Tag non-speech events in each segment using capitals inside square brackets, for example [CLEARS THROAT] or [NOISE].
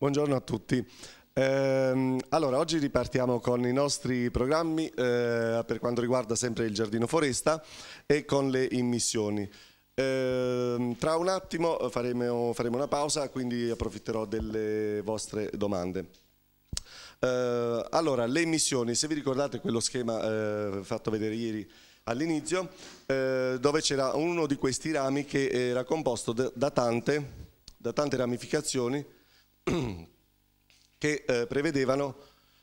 Buongiorno a tutti. Ehm, allora, oggi ripartiamo con i nostri programmi eh, per quanto riguarda sempre il giardino foresta e con le immissioni. Eh, tra un attimo eh, faremo, faremo, una pausa, quindi approfitterò delle vostre domande. Eh, allora, le immissioni, se vi ricordate quello schema eh, fatto vedere ieri all'inizio, dove c'era uno di questi rami che era composto da tante, da tante ramificazioni, [CLEARS THROAT] che eh, prevedevano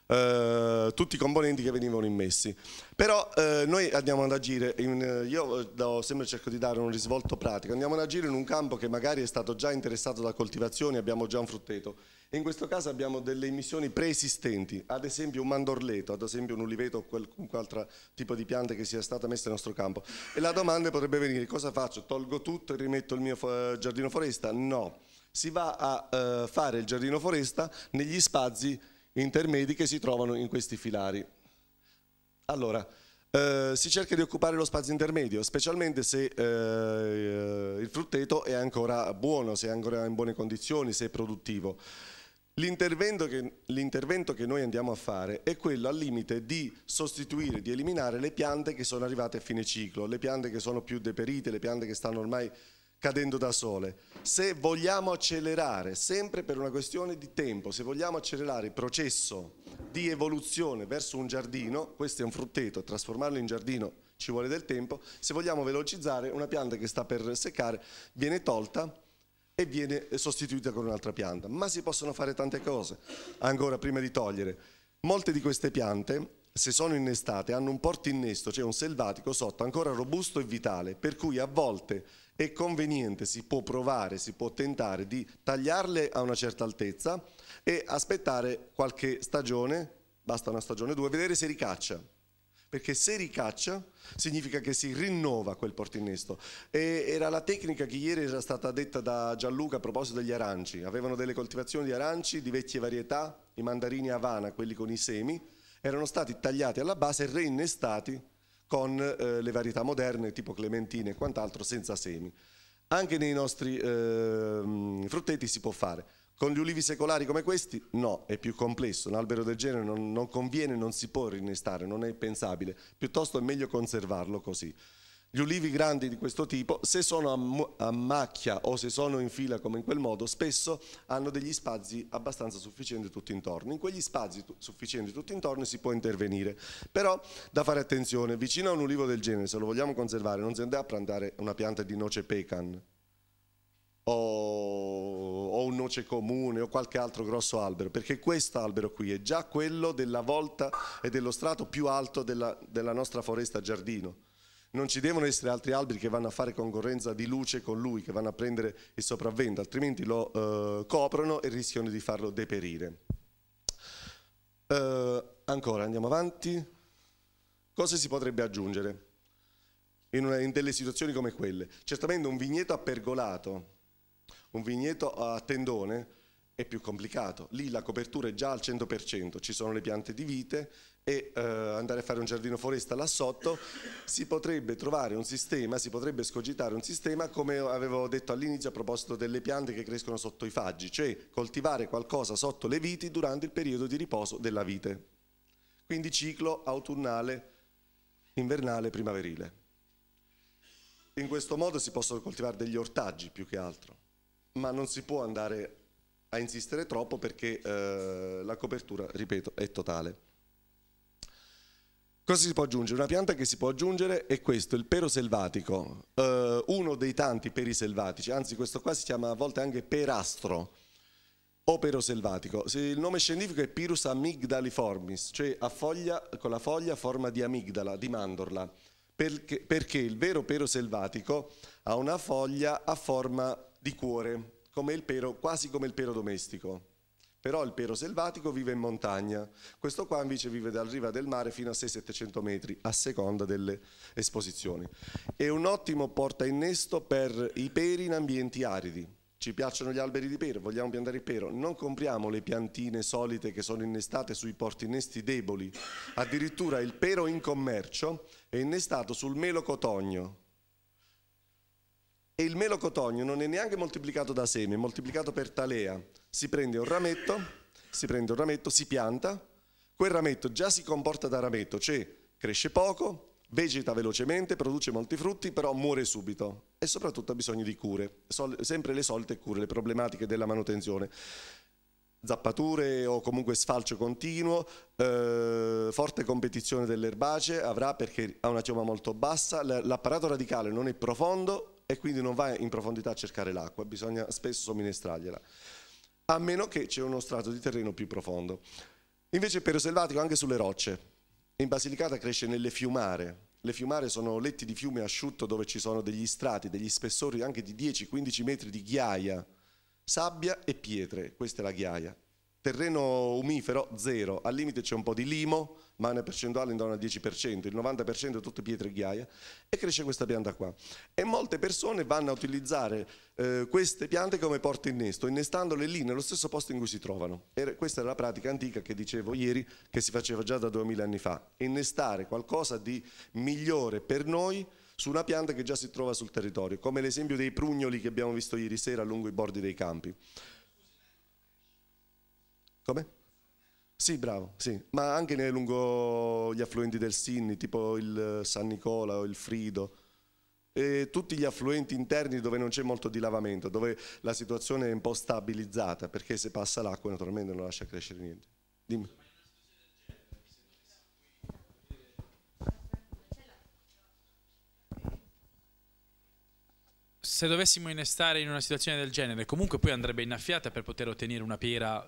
eh, tutti i componenti che venivano immessi. Però eh, noi andiamo ad agire, in, eh, io eh, do, sempre cerco di dare un risvolto pratico, andiamo ad agire in un campo che magari è stato già interessato da coltivazioni, abbiamo già un frutteto. In questo caso abbiamo delle emissioni preesistenti, ad esempio un mandorleto, ad esempio un uliveto o qualunque altro tipo di piante che sia stata messa nel nostro campo. E la domanda potrebbe venire, cosa faccio? Tolgo tutto e rimetto il mio eh, giardino foresta? No si va a eh, fare il giardino foresta negli spazi intermedi che si trovano in questi filari. Allora, eh, si cerca di occupare lo spazio intermedio, specialmente se eh, eh il frutteto è ancora buono, se è ancora in buone condizioni, se è produttivo. L'intervento che, che, noi andiamo a fare è quello al limite di sostituire, di eliminare le piante che sono arrivate a fine ciclo, le piante che sono più deperite, le piante che stanno ormai cadendo da sole. Se vogliamo accelerare, sempre per una questione di tempo, se vogliamo accelerare il processo di evoluzione verso un giardino, questo è un frutteto, trasformarlo in giardino ci vuole del tempo, se vogliamo velocizzare una pianta che sta per seccare viene tolta e viene sostituita con un'altra pianta. Ma si possono fare tante cose, ancora prima di togliere. Molte di queste piante, se sono innestate, hanno un porto innesto, cioè un selvatico sotto, ancora robusto e vitale, per cui a volte è conveniente, si può provare, si può tentare di tagliarle a una certa altezza e aspettare qualche stagione, basta una stagione o due, vedere se ricaccia. Perché se ricaccia significa che si rinnova quel portinnesto. E era la tecnica che ieri era stata detta da Gianluca a proposito degli aranci. Avevano delle coltivazioni di aranci di vecchie varietà, i mandarini Havana, quelli con i semi, erano stati tagliati alla base e reinnestati con eh, le varietà moderne tipo clementine e quant'altro senza semi. Anche nei nostri eh, frutteti si può fare. Con gli ulivi secolari come questi no, è più complesso, un albero del genere non, non conviene, non si può rinnestare, non è pensabile, piuttosto è meglio conservarlo così. Gli ulivi grandi di questo tipo, se sono a, macchia o se sono in fila come in quel modo, spesso hanno degli spazi abbastanza sufficienti tutti intorno. In quegli spazi sufficienti tutti intorno si può intervenire, però da fare attenzione, vicino a un ulivo del genere, se lo vogliamo conservare, non si andrà a plantare una pianta di noce pecan o, o un noce comune o qualche altro grosso albero, perché questo albero qui è già quello della volta e dello strato più alto della, della nostra foresta giardino non ci devono essere altri alberi che vanno a fare concorrenza di luce con lui, che vanno a prendere il sopravvento, altrimenti lo eh, coprono e rischiano di farlo deperire. Eh, ancora, andiamo avanti. Cosa si potrebbe aggiungere in, una, in delle situazioni come quelle? Certamente un vigneto a pergolato, un vigneto a tendone, è più complicato. Lì la copertura è già al 100%, ci sono le piante di vite e eh, andare a fare un giardino foresta là sotto, si potrebbe trovare un sistema, si potrebbe scogitare un sistema come avevo detto all'inizio a proposito delle piante che crescono sotto i faggi, cioè coltivare qualcosa sotto le viti durante il periodo di riposo della vite. Quindi ciclo autunnale, invernale, primaverile. In questo modo si possono coltivare degli ortaggi più che altro, ma non si può andare a insistere troppo perché eh, la copertura, ripeto, è totale. Cosa si può aggiungere? Una pianta che si può aggiungere è questo, il pero selvatico, eh, uno dei tanti peri selvatici, anzi questo qua si chiama a volte anche perastro o pero selvatico. Il nome scientifico è Pirus amygdaliformis, cioè foglia, con la foglia a forma di amigdala, di mandorla, perché, perché il vero pero selvatico ha una foglia a forma di cuore, come il pero, quasi come il pero domestico però il pero selvatico vive in montagna, questo qua invece vive dal riva del mare fino a 600-700 metri a seconda delle esposizioni. È un ottimo porta innesto per i peri in ambienti aridi, ci piacciono gli alberi di pero, vogliamo piantare il pero, non compriamo le piantine solite che sono innestate sui porti innesti deboli, addirittura il pero in commercio è innestato sul melo cotogno, e il melo cotogno non è neanche moltiplicato da seme, è moltiplicato per talea si prende un rametto, si prende un rametto, si pianta, quel rametto già si comporta da rametto, cioè cresce poco, vegeta velocemente, produce molti frutti, però muore subito e soprattutto ha bisogno di cure, sempre le solite cure, le problematiche della manutenzione zappature o comunque sfalcio continuo, eh, forte competizione dell'erbacee avrà perché ha una chioma molto bassa, l'apparato radicale non è profondo e quindi non va in profondità a cercare l'acqua, bisogna spesso somministrargliela a meno che c'è uno strato di terreno più profondo. Invece è pero anche sulle rocce. In Basilicata cresce nelle fiumare. Le fiumare sono letti di fiume asciutto dove ci sono degli strati, degli spessori anche di 10-15 metri di ghiaia, sabbia e pietre. Questa è la ghiaia terreno umifero zero, al limite c'è un po' di limo, ma una percentuale intorno al 10%, il 90% è tutto pietre e ghiaia, e cresce questa pianta qua. E molte persone vanno a utilizzare eh, queste piante come porte innesto, innestandole lì nello stesso posto in cui si trovano. E questa era la pratica antica che dicevo ieri, che si faceva già da 2000 anni fa, innestare qualcosa di migliore per noi su una pianta che già si trova sul territorio, come l'esempio dei prugnoli che abbiamo visto ieri sera lungo i bordi dei campi. Come? Sì, bravo, sì. ma anche lungo gli affluenti del Sinni, tipo il eh, San Nicola o il Frido, e tutti gli affluenti interni dove non c'è molto dilavamento, dove la situazione è un po' stabilizzata, perché se passa l'acqua naturalmente non lascia crescere niente. Dimmi. Se dovessimo innestare in una situazione del genere, comunque poi andrebbe innaffiata per poter ottenere una pera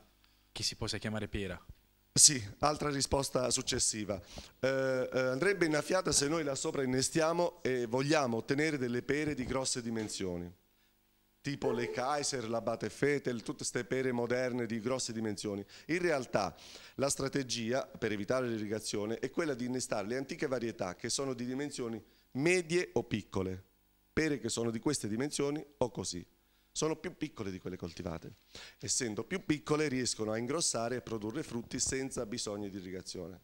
che si possa chiamare pera? Sì, altra risposta successiva. Eh, eh andrebbe innaffiata se noi la sopra innestiamo e vogliamo ottenere delle pere di grosse dimensioni, tipo le Kaiser, la Batefetel, tutte queste pere moderne di grosse dimensioni. In realtà la strategia per evitare l'irrigazione è quella di innestare le antiche varietà che sono di dimensioni medie o piccole, pere che sono di queste dimensioni o così sono più piccole di quelle coltivate. Essendo più piccole riescono a ingrossare e produrre frutti senza bisogno di irrigazione.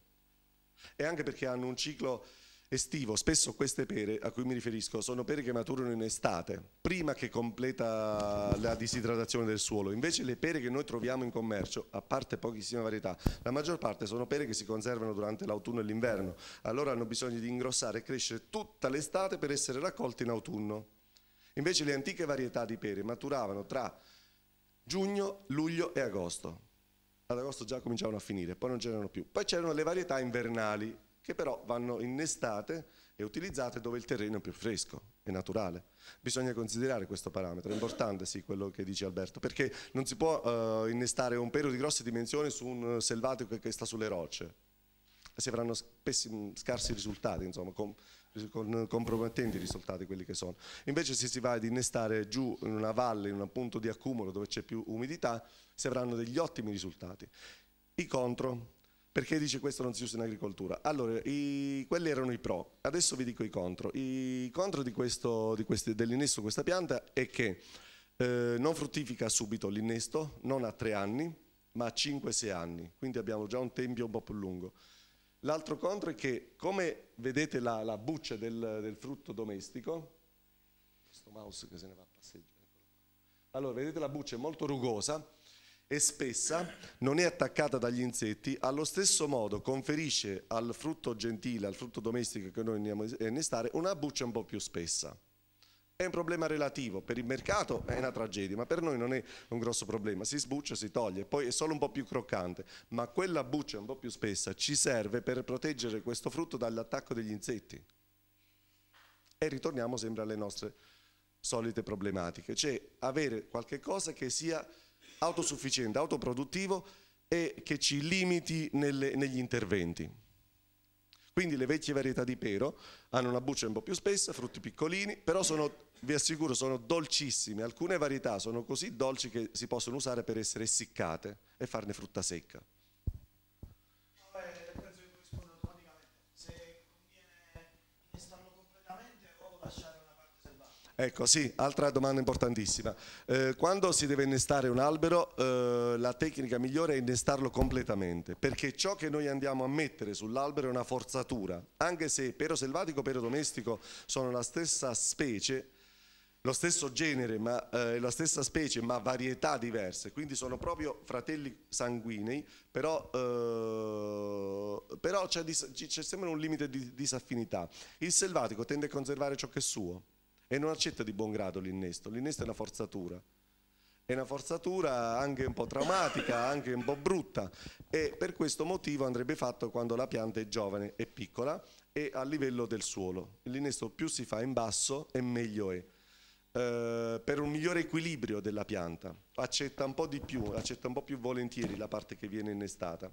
E anche perché hanno un ciclo estivo, spesso queste pere a cui mi riferisco sono pere che maturano in estate, prima che completa la disidratazione del suolo. Invece le pere che noi troviamo in commercio, a parte pochissime varietà, la maggior parte sono pere che si conservano durante l'autunno e l'inverno, allora hanno bisogno di ingrossare e crescere tutta l'estate per essere raccolte in autunno. Invece le antiche varietà di pere maturavano tra giugno, luglio e agosto. Ad agosto già cominciavano a finire, poi non c'erano più. Poi c'erano le varietà invernali, che però vanno innestate e utilizzate dove il terreno è più fresco, è naturale. Bisogna considerare questo parametro, è importante sì quello che dice Alberto, perché non si può eh, innestare un pero di grosse dimensioni su un selvatico che sta sulle rocce. Si avranno spessi, scarsi risultati, insomma, con, con compromettenti risultati quelli che sono. Invece se si va ad innestare giù in una valle, in un punto di accumulo dove c'è più umidità, si avranno degli ottimi risultati. I contro, perché dice questo non si usa in agricoltura? Allora, i, quelli erano i pro, adesso vi dico i contro. I contro di questo, di dell'innesto questa pianta è che eh, non fruttifica subito l'innesto, non a tre anni, ma a 5-6 anni, quindi abbiamo già un tempio un po' più lungo. L'altro contro è che, come vedete la, la buccia del, del, frutto domestico, questo mouse che se ne va a passeggio, allora vedete la buccia è molto rugosa e spessa, non è attaccata dagli insetti, allo stesso modo conferisce al frutto gentile, al frutto domestico che noi andiamo a innestare, una buccia un po' più spessa. È un problema relativo, per il mercato è una tragedia, ma per noi non è un grosso problema, si sbuccia, si toglie, poi è solo un po' più croccante, ma quella buccia un po' più spessa ci serve per proteggere questo frutto dall'attacco degli insetti. E ritorniamo sempre alle nostre solite problematiche, cioè avere qualche cosa che sia autosufficiente, autoproduttivo e che ci limiti nelle, negli interventi. Quindi le vecchie varietà di pero hanno una buccia un po' più spessa, frutti piccolini, però sono, vi assicuro sono dolcissime. Alcune varietà sono così dolci che si possono usare per essere essiccate e farne frutta secca. Ecco, sì, altra domanda importantissima. Eh, quando si deve innestare un albero, eh, la tecnica migliore è innestarlo completamente, perché ciò che noi andiamo a mettere sull'albero è una forzatura, anche se pero selvatico e pero domestico sono la stessa specie, lo stesso genere, ma eh, la stessa specie, ma varietà diverse, quindi sono proprio fratelli sanguinei, però, eh, però c'è sempre un limite di disaffinità. Il selvatico tende a conservare ciò che è suo, e non accetta di buon grado l'innesto, l'innesto è una forzatura, è una forzatura anche un po' traumatica, anche un po' brutta e per questo motivo andrebbe fatto quando la pianta è giovane e piccola e a livello del suolo. L'innesto più si fa in basso e meglio è. Eh, per un migliore equilibrio della pianta accetta un po' di più, accetta un po' più volentieri la parte che viene innestata.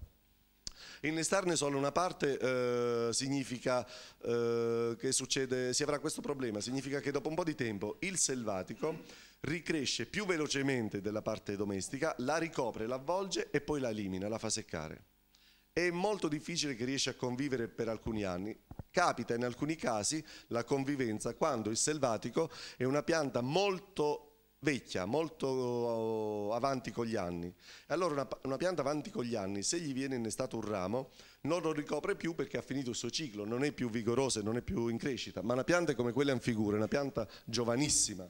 Innestarne solo una parte eh, significa eh, che succede, si avrà questo problema, significa che dopo un po' di tempo il selvatico ricresce più velocemente della parte domestica, la ricopre, l'avvolge e poi la elimina, la fa seccare. È molto difficile che riesca a convivere per alcuni anni. Capita in alcuni casi la convivenza quando il selvatico è una pianta molto vecchia, molto oh, avanti con gli anni. Allora una, una, pianta avanti con gli anni, se gli viene innestato un ramo, non lo ricopre più perché ha finito il suo ciclo, non è più vigorosa e non è più in crescita, ma una pianta come quella in figura, una pianta giovanissima,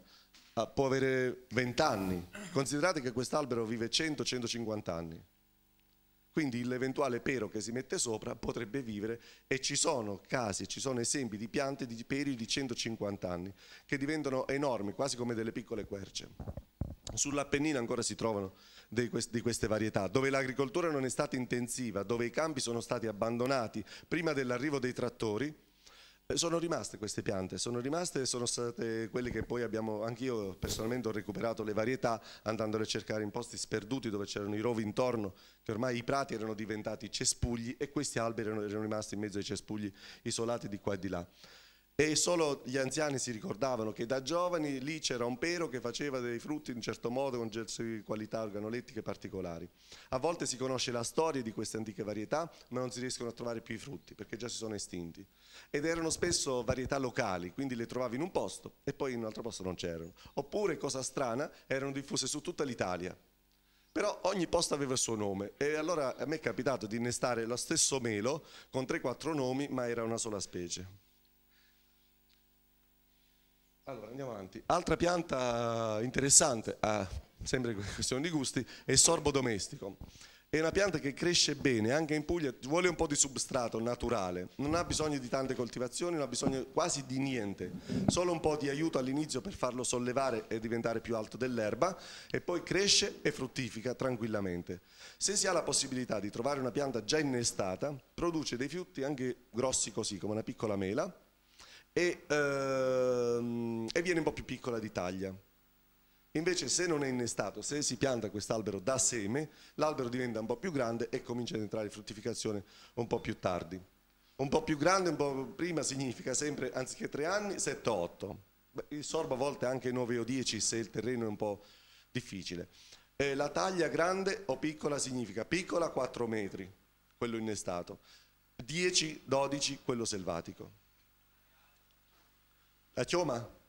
ah, può avere 20 anni, considerate che quest'albero vive 100-150 anni. Quindi l'eventuale pero che si mette sopra potrebbe vivere e ci sono casi, ci sono esempi di piante di peri di 150 anni che diventano enormi, quasi come delle piccole querce. Sull'Appennino ancora si trovano di queste varietà, dove l'agricoltura non è stata intensiva, dove i campi sono stati abbandonati prima dell'arrivo dei trattori, eh, sono rimaste queste piante, sono rimaste, e sono state quelle che poi abbiamo, anch'io personalmente ho recuperato le varietà andandole a cercare in posti sperduti dove c'erano i rovi intorno, che ormai i prati erano diventati cespugli e questi alberi erano, erano rimasti in mezzo ai cespugli isolati di qua e di là e solo gli anziani si ricordavano che da giovani lì c'era un pero che faceva dei frutti in un certo modo con qualità organolettiche particolari. A volte si conosce la storia di queste antiche varietà ma non si riescono a trovare più i frutti perché già si sono estinti ed erano spesso varietà locali, quindi le trovavi in un posto e poi in un altro posto non c'erano. Oppure, cosa strana, erano diffuse su tutta l'Italia. Però ogni posto aveva il suo nome e allora a me è capitato di innestare lo stesso melo con 3-4 nomi, ma era una sola specie. Allora, andiamo avanti. Altra pianta interessante, ah, sempre [LAUGHS] questione di gusti, è il sorbo domestico. È una pianta che cresce bene, anche in Puglia vuole un po' di substrato naturale, non ha bisogno di tante coltivazioni, non ha bisogno quasi di niente, solo un po' di aiuto all'inizio per farlo sollevare e diventare più alto dell'erba e poi cresce e fruttifica tranquillamente. Se si ha la possibilità di trovare una pianta già innestata, produce dei frutti anche grossi così, come una piccola mela, e, ehm, e viene un po' più piccola di taglia. Invece se non è innestato, se si pianta quest'albero da seme, l'albero diventa un po' più grande e comincia ad entrare in fruttificazione un po' più tardi. Un po' più grande, un po' prima significa sempre, anziché tre anni, sette o otto. Il sorbo a volte anche nove o dieci se il terreno è un po' difficile. Eh, la taglia grande o piccola significa piccola 4 metri, quello innestato, 10-12 quello selvatico. La chioma?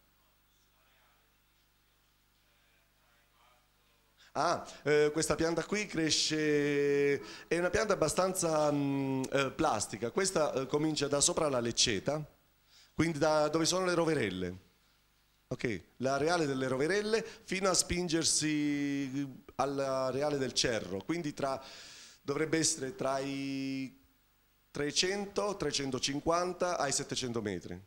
Ah, eh, questa pianta qui cresce, è una pianta abbastanza mh, mm, eh, plastica, questa eh, comincia da sopra la lecceta, quindi da dove sono le roverelle, ok, l'areale delle roverelle fino a spingersi all'areale del cerro, quindi tra, dovrebbe essere tra i 300, 350 ai 700 metri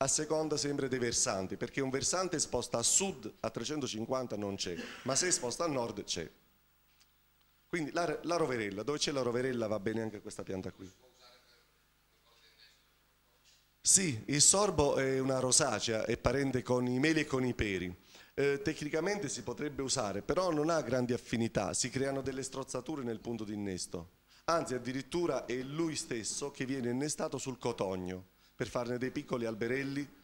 a seconda sempre dei versanti, perché un versante esposto a sud a 350 non c'è, ma se esposto a nord c'è. Quindi la, la roverella, dove c'è la roverella va bene anche questa pianta qui. Sì, il sorbo è una rosacea, è parente con i meli e con i peri. Eh, tecnicamente si potrebbe usare, però non ha grandi affinità, si creano delle strozzature nel punto di innesto. Anzi, addirittura è lui stesso che viene innestato sul cotogno per farne dei piccoli alberelli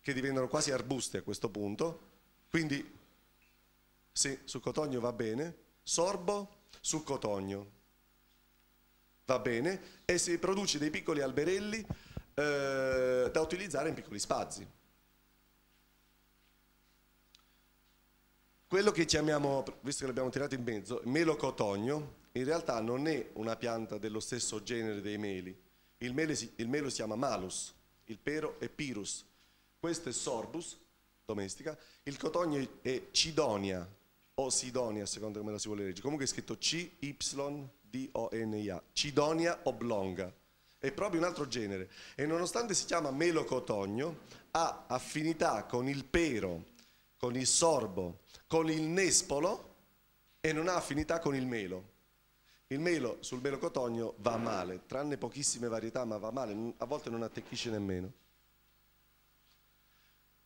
che diventano quasi arbusti a questo punto. Quindi sì, su cotogno va bene, sorbo su cotogno va bene e si produce dei piccoli alberelli eh, da utilizzare in piccoli spazi. Quello che chiamiamo, visto che l'abbiamo tirato in mezzo, melocotogno, in realtà non è una pianta dello stesso genere dei meli, il melo, si, il melo si chiama malus, il pero è pirus, questo è sorbus, domestica, il cotogno è cidonia o sidonia, secondo come la si vuole leggere, comunque è scritto C-Y-D-O-N-I-A, cidonia oblonga, è proprio un altro genere e nonostante si chiama melo cotogno, ha affinità con il pero, con il sorbo, con il nespolo e non ha affinità con il melo. Il melo sul melo cotogno va male, tranne pochissime varietà, ma va male, a volte non attecchisce nemmeno.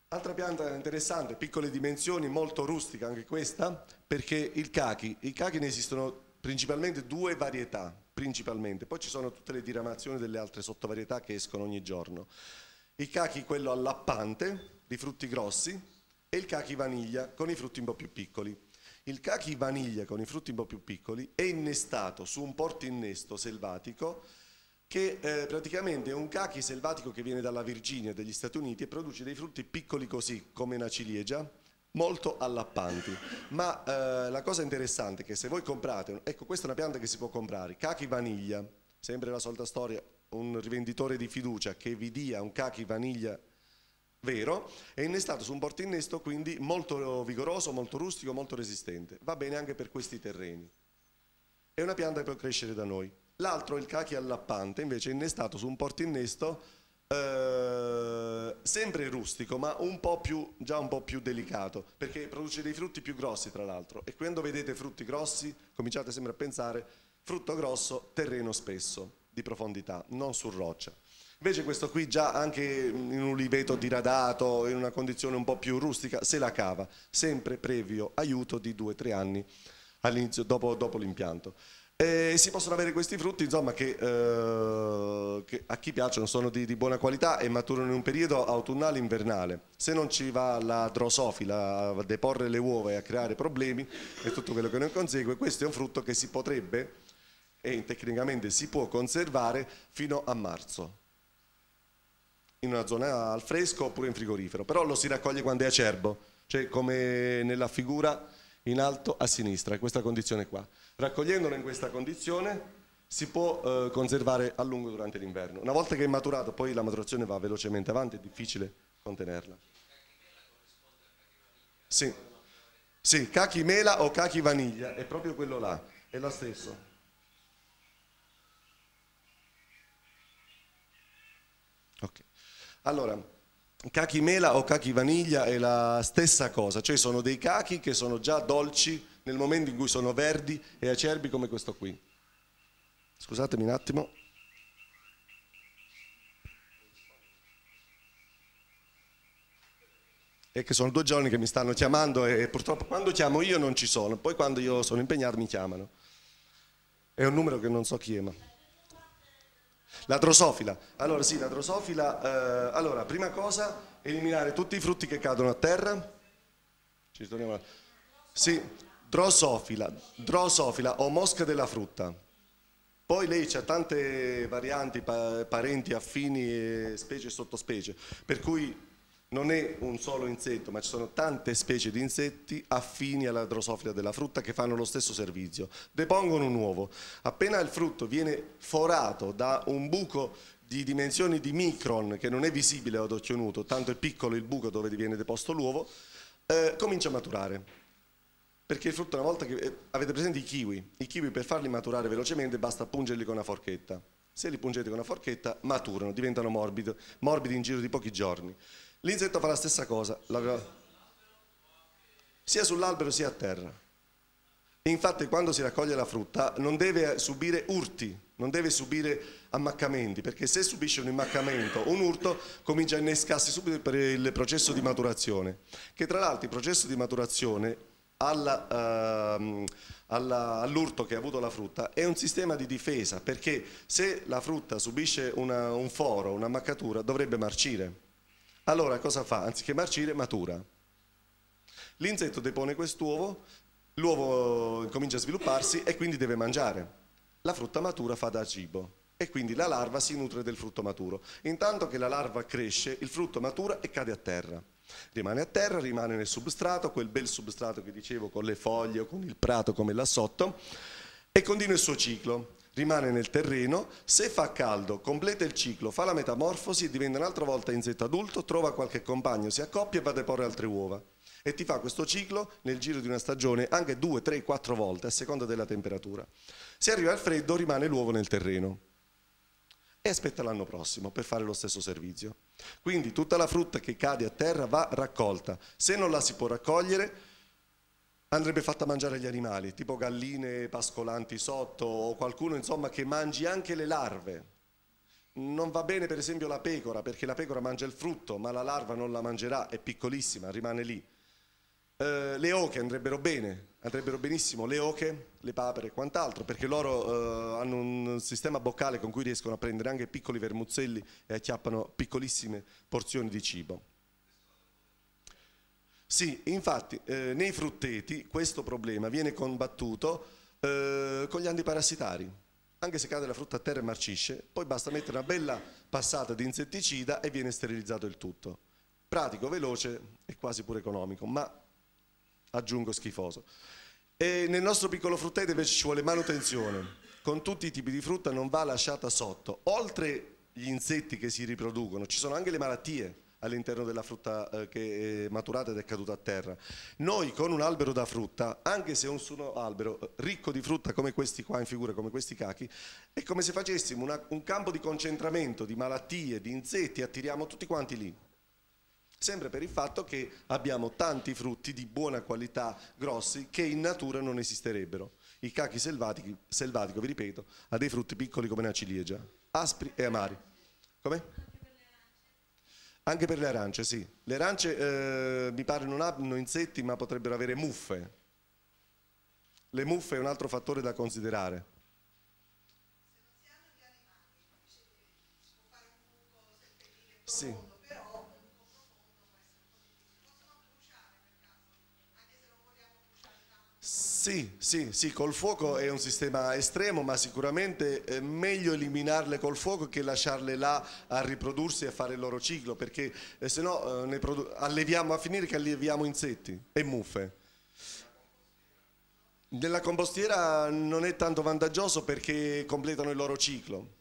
Altra pianta interessante, piccole dimensioni, molto rustica anche questa, perché il cachi, i cachi ne esistono principalmente due varietà, principalmente. poi ci sono tutte le diramazioni delle altre sottovarietà che escono ogni giorno. Il cachi quello allappante, di frutti grossi, e il cachi vaniglia con i frutti un po' più piccoli. Il cachi vaniglia con i frutti un po' più piccoli è innestato su un porto innesto selvatico che eh, praticamente è un cachi selvatico che viene dalla Virginia degli Stati Uniti e produce dei frutti piccoli così come una ciliegia molto allappanti ma eh, la cosa interessante è che se voi comprate ecco questa è una pianta che si può comprare cachi vaniglia sempre la solita storia un rivenditore di fiducia che vi dia un cachi vaniglia vero, è innestato su un porto innesto quindi molto vigoroso, molto rustico, molto resistente. Va bene anche per questi terreni. È una pianta che può crescere da noi. L'altro, è il cachi allappante, invece è innestato su un porto innesto eh, sempre rustico, ma un più, già un po' più delicato, perché produce dei frutti più grossi tra l'altro. E quando vedete frutti grossi, cominciate sempre a pensare frutto grosso, terreno spesso, di profondità, non su roccia. Invece questo qui già anche in un liveto diradato, in una condizione un po' più rustica, se la cava, sempre previo aiuto di 2-3 anni dopo, dopo l'impianto. E si possono avere questi frutti insomma, che, eh, che, a chi piacciono sono di, di, buona qualità e maturano in un periodo autunnale invernale. Se non ci va la drosofila a deporre le uova e a creare problemi e tutto quello che ne consegue, questo è un frutto che si potrebbe e tecnicamente si può conservare fino a marzo in una zona al fresco oppure in frigorifero, però lo si raccoglie quando è acerbo, cioè come nella figura in alto a sinistra, questa condizione qua. Raccogliendolo in questa condizione si può eh, conservare a lungo durante l'inverno. Una volta che è maturato, poi la maturazione va velocemente avanti, è difficile contenerla. Sì, sì cachi mela o cachi vaniglia, è proprio quello là, è lo stesso. Allora, cachi mela o cachi vaniglia è la stessa cosa, cioè sono dei cachi che sono già dolci nel momento in cui sono verdi e acerbi come questo qui. Scusatemi un attimo. È che sono due giorni che mi stanno chiamando e purtroppo quando chiamo io non ci sono, poi quando io sono impegnato mi chiamano. È un numero che non so chi è, ma... La drosofila. Allora sì, la drosofila. Eh, allora, prima cosa, eliminare tutti i frutti che cadono a terra. Ci ritorniamo. Sì, drosofila, drosofila o mosca della frutta. Poi lei c'ha tante varianti, pa parenti, affini, specie e sottospecie, per cui non è un solo insetto, ma ci sono tante specie di insetti affini alla drosofila della frutta che fanno lo stesso servizio. Depongono un uovo. Appena il frutto viene forato da un buco di dimensioni di micron che non è visibile ad occhio nudo, tanto è piccolo il buco dove viene deposto l'uovo, eh, comincia a maturare. Perché il frutto una volta che... Eh, avete presente i kiwi? I kiwi per farli maturare velocemente basta pungerli con una forchetta. Se li pungete con una forchetta maturano, diventano morbidi, morbidi in giro di pochi giorni. L'insetto fa la stessa cosa, sia sull'albero sia a terra. Infatti quando si raccoglie la frutta non deve subire urti, non deve subire ammaccamenti, perché se subisce un immaccamento o un urto comincia a innescarsi subito per il processo di maturazione, che tra l'altro il processo di maturazione ehm, all'urto che ha avuto la frutta è un sistema di difesa, perché se la frutta subisce una, un foro, un'ammaccatura, dovrebbe marcire allora cosa fa? Anziché marcire, matura. L'insetto depone quest'uovo, l'uovo comincia a svilupparsi e quindi deve mangiare. La frutta matura fa da cibo e quindi la larva si nutre del frutto maturo. Intanto che la larva cresce, il frutto matura e cade a terra. Rimane a terra, rimane nel substrato, quel bel substrato che dicevo con le foglie o con il prato come là sotto, e continua il suo ciclo rimane nel terreno, se fa caldo completa il ciclo, fa la metamorfosi, diventa un'altra volta insetto adulto, trova qualche compagno, si accoppia e va a deporre altre uova e ti fa questo ciclo nel giro di una stagione anche due, tre, quattro volte a seconda della temperatura. Se arriva al freddo rimane l'uovo nel terreno e aspetta l'anno prossimo per fare lo stesso servizio. Quindi tutta la frutta che cade a terra va raccolta, se non la si può raccogliere andrebbe fatta mangiare gli animali, tipo galline pascolanti sotto o qualcuno insomma che mangi anche le larve. Non va bene per esempio la pecora perché la pecora mangia il frutto ma la larva non la mangerà, è piccolissima, rimane lì. Eh, le oche andrebbero bene, andrebbero benissimo le oche, le papere e quant'altro perché loro eh, hanno un sistema boccale con cui riescono a prendere anche piccoli vermuzzelli e acchiappano piccolissime porzioni di cibo. Sì, infatti eh, nei frutteti questo problema viene combattuto eh, con gli antiparassitari. Anche se cade la frutta a terra e marcisce, poi basta mettere una bella passata di insetticida e viene sterilizzato il tutto. Pratico, veloce e quasi pure economico, ma aggiungo schifoso. E nel nostro piccolo frutteto invece ci vuole manutenzione. Con tutti i tipi di frutta non va lasciata sotto. Oltre gli insetti che si riproducono, ci sono anche le malattie all'interno della frutta eh, che è maturata ed è caduta a terra. Noi con un albero da frutta, anche se è un solo albero eh, ricco di frutta come questi qua in figura, come questi cachi, è come se facessimo una, un campo di concentramento di malattie, di insetti, attiriamo tutti quanti lì. Sempre per il fatto che abbiamo tanti frutti di buona qualità, grossi, che in natura non esisterebbero. Il cachi selvatico, vi ripeto, ha dei frutti piccoli come una ciliegia, aspri e amari. Come? Anche per le arance, sì. Le arance eh, mi pare non abbiano insetti ma potrebbero avere muffe. Le muffe è un altro fattore da considerare. Se non si hanno gli animali, si può fare un buco, seppellire, sì. Oh, Sì, sì, sì, col fuoco è un sistema estremo, ma sicuramente è eh, meglio eliminarle col fuoco che lasciarle là a riprodursi e a fare il loro ciclo, perché eh, se no eh, alleviamo a finire che alleviamo insetti e muffe. Nella compostiera non è tanto vantaggioso perché completano il loro ciclo.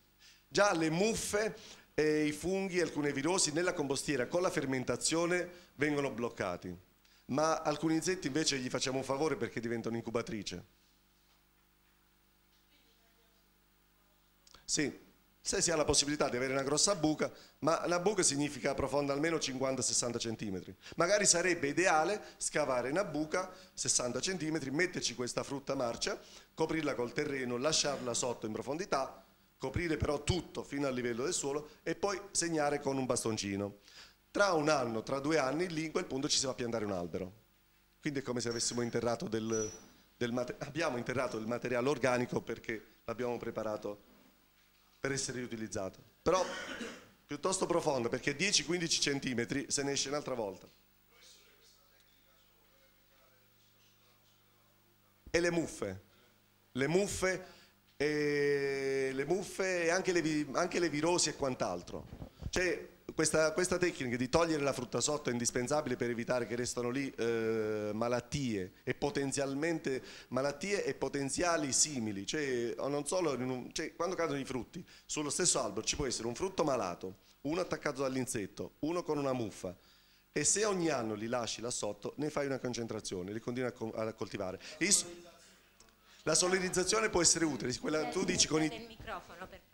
Già le muffe e i funghi, alcune virosi nella compostiera con la fermentazione vengono bloccati ma alcuni insetti invece gli facciamo un favore perché diventano incubatrice. Sì, se si ha la possibilità di avere una grossa buca, ma una buca significa profonda almeno 50-60 cm. Magari sarebbe ideale scavare una buca 60 cm, metterci questa frutta marcia, coprirla col terreno, lasciarla sotto in profondità, coprire però tutto fino al livello del suolo e poi segnare con un bastoncino tra un anno, tra due anni, lì in quel punto ci si va a piantare un albero. Quindi è come se avessimo interrato del, del mater- abbiamo interrato del materiale organico perché l'abbiamo preparato per essere riutilizzato. Però piuttosto profondo perché 10-15 cm se ne esce un'altra volta. E le muffe, le muffe e, le muffe e anche, le, anche le virosi e quant'altro. Cioè, questa, questa, tecnica di togliere la frutta sotto è indispensabile per evitare che restano lì eh, malattie e potenzialmente malattie e potenziali simili, cioè, non solo in un, cioè, quando cadono i frutti sullo stesso albero ci può essere un frutto malato, uno attaccato dall'insetto, uno con una muffa e se ogni anno li lasci là sotto ne fai una concentrazione, li continui a, a coltivare. La solidizzazione può essere utile, quella tu dici con i... il microfono perché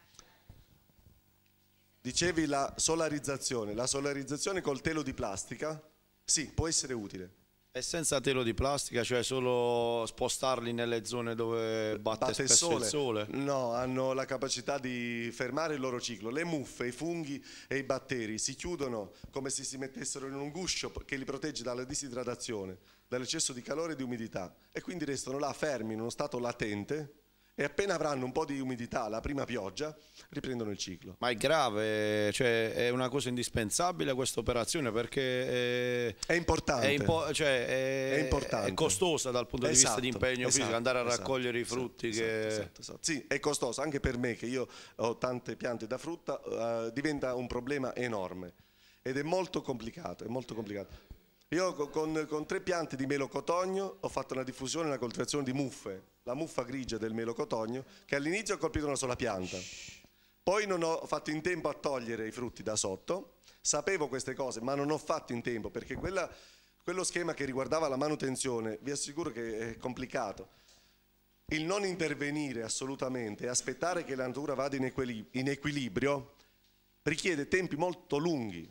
Dicevi la solarizzazione, la solarizzazione col telo di plastica, sì, può essere utile. E senza telo di plastica, cioè solo spostarli nelle zone dove batte, batte il, sole. il sole? No, hanno la capacità di fermare il loro ciclo. Le muffe, i funghi e i batteri si chiudono come se si mettessero in un guscio che li protegge dalla disidratazione, dall'eccesso di calore e di umidità e quindi restano là fermi in uno stato latente e appena avranno un po' di umidità, la prima pioggia, riprendono il ciclo. Ma è grave, cioè è una cosa indispensabile questa operazione perché è, eh, è importante, è, impo cioè è, importante. è, costosa dal punto di vista di esatto, impegno esatto, fisico, andare a esatto. raccogliere esatto, i frutti. che... Esatto, sì, è costosa anche per me che io ho tante piante da frutta, eh, diventa un problema enorme ed è molto complicato, è molto complicato. Io con, con, tre piante di melo ho fatto una diffusione e una coltivazione di muffe, la muffa grigia del melo che all'inizio ha colpito una sola pianta. Poi non ho fatto in tempo a togliere i frutti da sotto, sapevo queste cose, ma non ho fatto in tempo perché quella, quello schema che riguardava la manutenzione, vi assicuro che è complicato. Il non intervenire assolutamente e aspettare che la natura vada in equilibrio richiede tempi molto lunghi,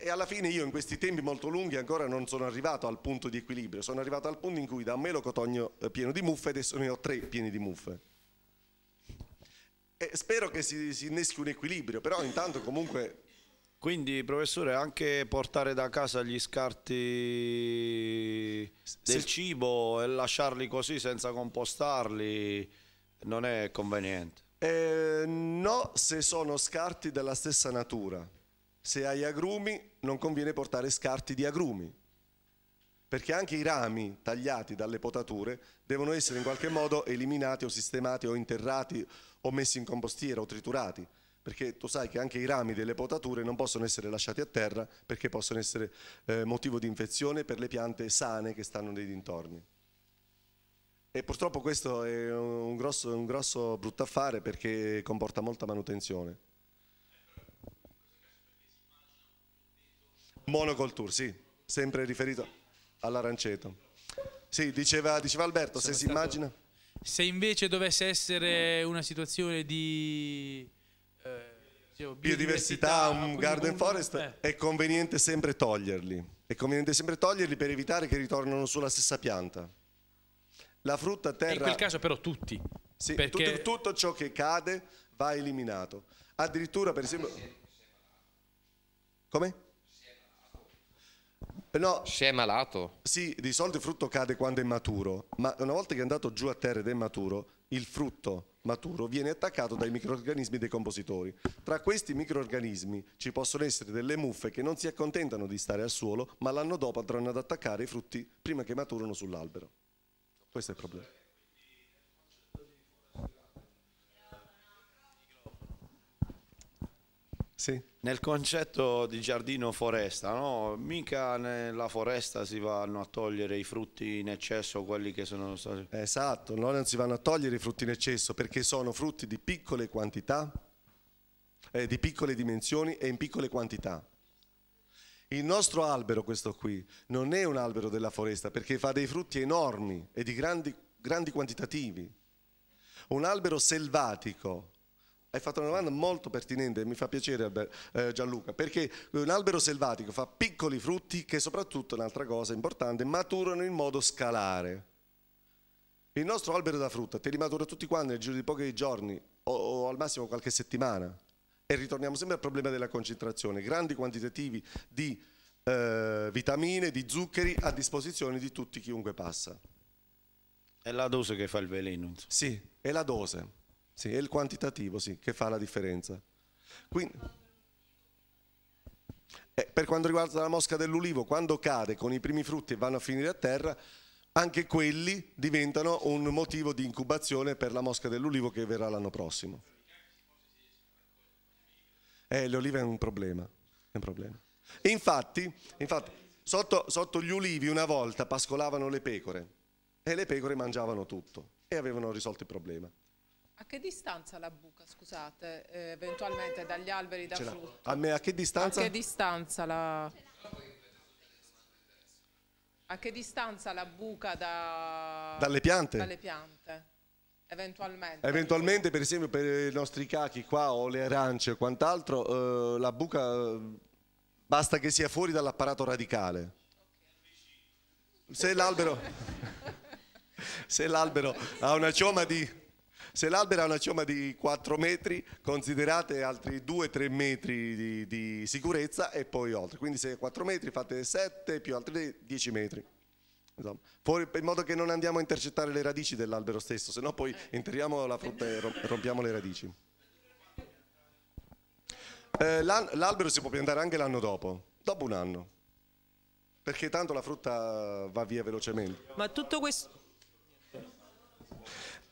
e, alla fine io in questi tempi molto lunghi ancora non sono arrivato al punto di equilibrio, sono arrivato al punto in cui da un melo cotogno eh, pieno di muffe adesso ne ho tre pieni di muffe. E spero che si, si inneschi un equilibrio, però intanto comunque... Quindi professore anche portare da casa gli scarti del cibo e lasciarli così senza compostarli non è conveniente? Eh, no, se sono scarti della stessa natura se hai agrumi non conviene portare scarti di agrumi, perché anche i rami tagliati dalle potature devono essere in qualche modo eliminati o sistemati o interrati o messi in compostiera o triturati, perché tu sai che anche i rami delle potature non possono essere lasciati a terra perché possono essere eh, motivo di infezione per le piante sane che stanno nei dintorni. E purtroppo questo è un grosso, un grosso brutto affare perché comporta molta manutenzione. Monoculture, sì, sempre riferito all'aranceto. Sì, diceva, diceva Alberto, Sono se si immagina... Se invece dovesse essere una situazione di... Eh, Dicevo, biodiversità, un garden mondo, eh. forest, eh. è conveniente sempre toglierli. È conveniente sempre toglierli per evitare che ritornino sulla stessa pianta. La frutta terra... E in quel caso però tutti. Sì, perché... tutto, tutto, ciò che cade va eliminato. Addirittura per esempio... Come? Però, Se è malato. Sì, di solito il frutto cade quando è maturo, ma una volta che è andato giù a terra ed è maturo, il frutto maturo viene attaccato dai microorganismi decompositori. Tra questi microorganismi ci possono essere delle muffe che non si accontentano di stare al suolo, ma l'anno dopo andranno ad attaccare i frutti prima che maturano sull'albero. Questo è il problema. Sì nel concetto di giardino foresta, no? mica nella foresta si vanno a togliere i frutti in eccesso, quelli che sono stati... Esatto, no? non si vanno a togliere i frutti in eccesso perché sono frutti di piccole quantità, eh, di piccole dimensioni e in piccole quantità. Il nostro albero, questo qui, non è un albero della foresta perché fa dei frutti enormi e di grandi, grandi quantitativi. Un albero selvatico hai fatto una domanda molto pertinente, e mi fa piacere eh, Gianluca, perché un albero selvatico fa piccoli frutti che soprattutto, un'altra cosa importante, maturano in modo scalare. Il nostro albero da frutta te li matura tutti quanti nel giro di pochi giorni o, o al massimo qualche settimana. E ritorniamo sempre al problema della concentrazione, grandi quantitativi di eh, vitamine, di zuccheri a disposizione di tutti chiunque passa. È la dose che fa il veleno. Sì, è la dose. Sì, è il quantitativo sì, che fa la differenza. Quindi, eh, per quanto riguarda la mosca dell'ulivo, quando cade con i primi frutti e vanno a finire a terra, anche quelli diventano un motivo di incubazione per la mosca dell'ulivo che verrà l'anno prossimo. Eh, olive è un problema. È un problema. Infatti, infatti sotto, sotto, gli ulivi una volta pascolavano le pecore e le pecore mangiavano tutto e avevano risolto il problema. A che distanza la buca, scusate, eh, eventualmente dagli alberi da frutto? A, me, a che distanza? A che distanza la... A che distanza la buca da... dalle piante? Dalle piante. Eventualmente. Eventualmente, per esempio, per i nostri cachi qua o le arance o quant'altro, eh, la buca eh, basta che sia fuori dall'apparato radicale. Okay. Se l'albero, [LAUGHS] se l'albero ha una cioma di se l'albero ha una cioma di 4 metri, considerate altri 2-3 metri di, di, sicurezza e poi oltre. Quindi se 4 metri fate 7 più altri 10 metri. Insomma, fuori, in modo che non andiamo a intercettare le radici dell'albero stesso, se no poi interiamo la frutta e rompiamo le radici. Eh, l'albero si può piantare anche l'anno dopo, dopo un anno, perché tanto la frutta va via velocemente. Ma tutto questo...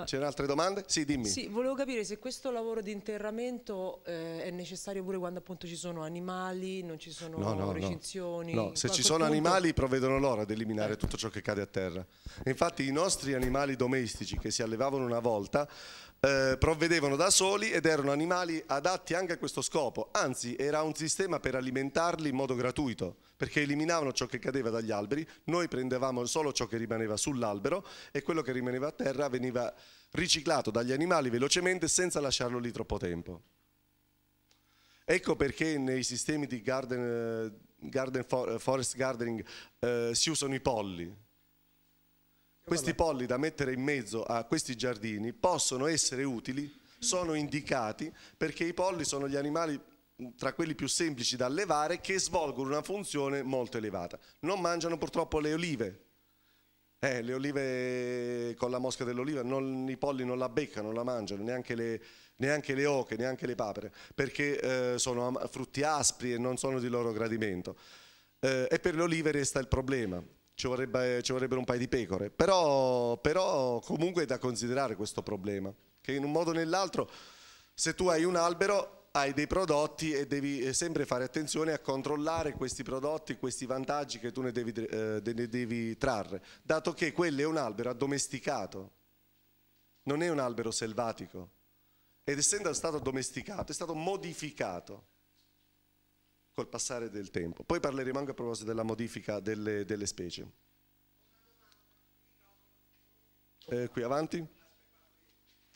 Ah. C'erano altre domande? Sì, dimmi. Sì, volevo capire se questo lavoro di interramento eh, è necessario pure quando appunto ci sono animali, non ci sono no, no, recinzioni. No, no. se ci sono punto... animali provvedono loro ad eliminare eh. tutto ciò che cade a terra. Infatti i nostri animali domestici che si allevavano una volta eh, provvedevano da soli ed erano animali adatti anche a questo scopo, anzi era un sistema per alimentarli in modo gratuito, perché eliminavano ciò che cadeva dagli alberi, noi prendevamo solo ciò che rimaneva sull'albero e quello che rimaneva a terra veniva riciclato dagli animali velocemente senza lasciarlo lì troppo tempo. Ecco perché nei sistemi di garden, eh, garden forest gardening eh, si usano i polli, questi polli da mettere in mezzo a questi giardini possono essere utili, sono indicati perché i polli sono gli animali mm, tra quelli più semplici da allevare che svolgono una funzione molto elevata. Non mangiano purtroppo le olive. Eh, le olive con la mosca dell'oliva, i polli non la beccano, non la mangiano, neanche le, neanche le oche, neanche le papere, perché eh, sono frutti aspri e non sono di loro gradimento. Eh, e per le olive resta il problema ci, vorrebbe, ci vorrebbero un paio di pecore, però, però comunque è da considerare questo problema, che in un modo o nell'altro se tu hai un albero hai dei prodotti e devi eh, sempre fare attenzione a controllare questi prodotti, questi vantaggi che tu ne devi, eh, ne devi trarre, dato che quello è un albero addomesticato, non è un albero selvatico. Ed essendo stato addomesticato, è stato modificato col passare del tempo. Poi parleremo anche a proposito della modifica delle, delle specie. Eh, qui avanti.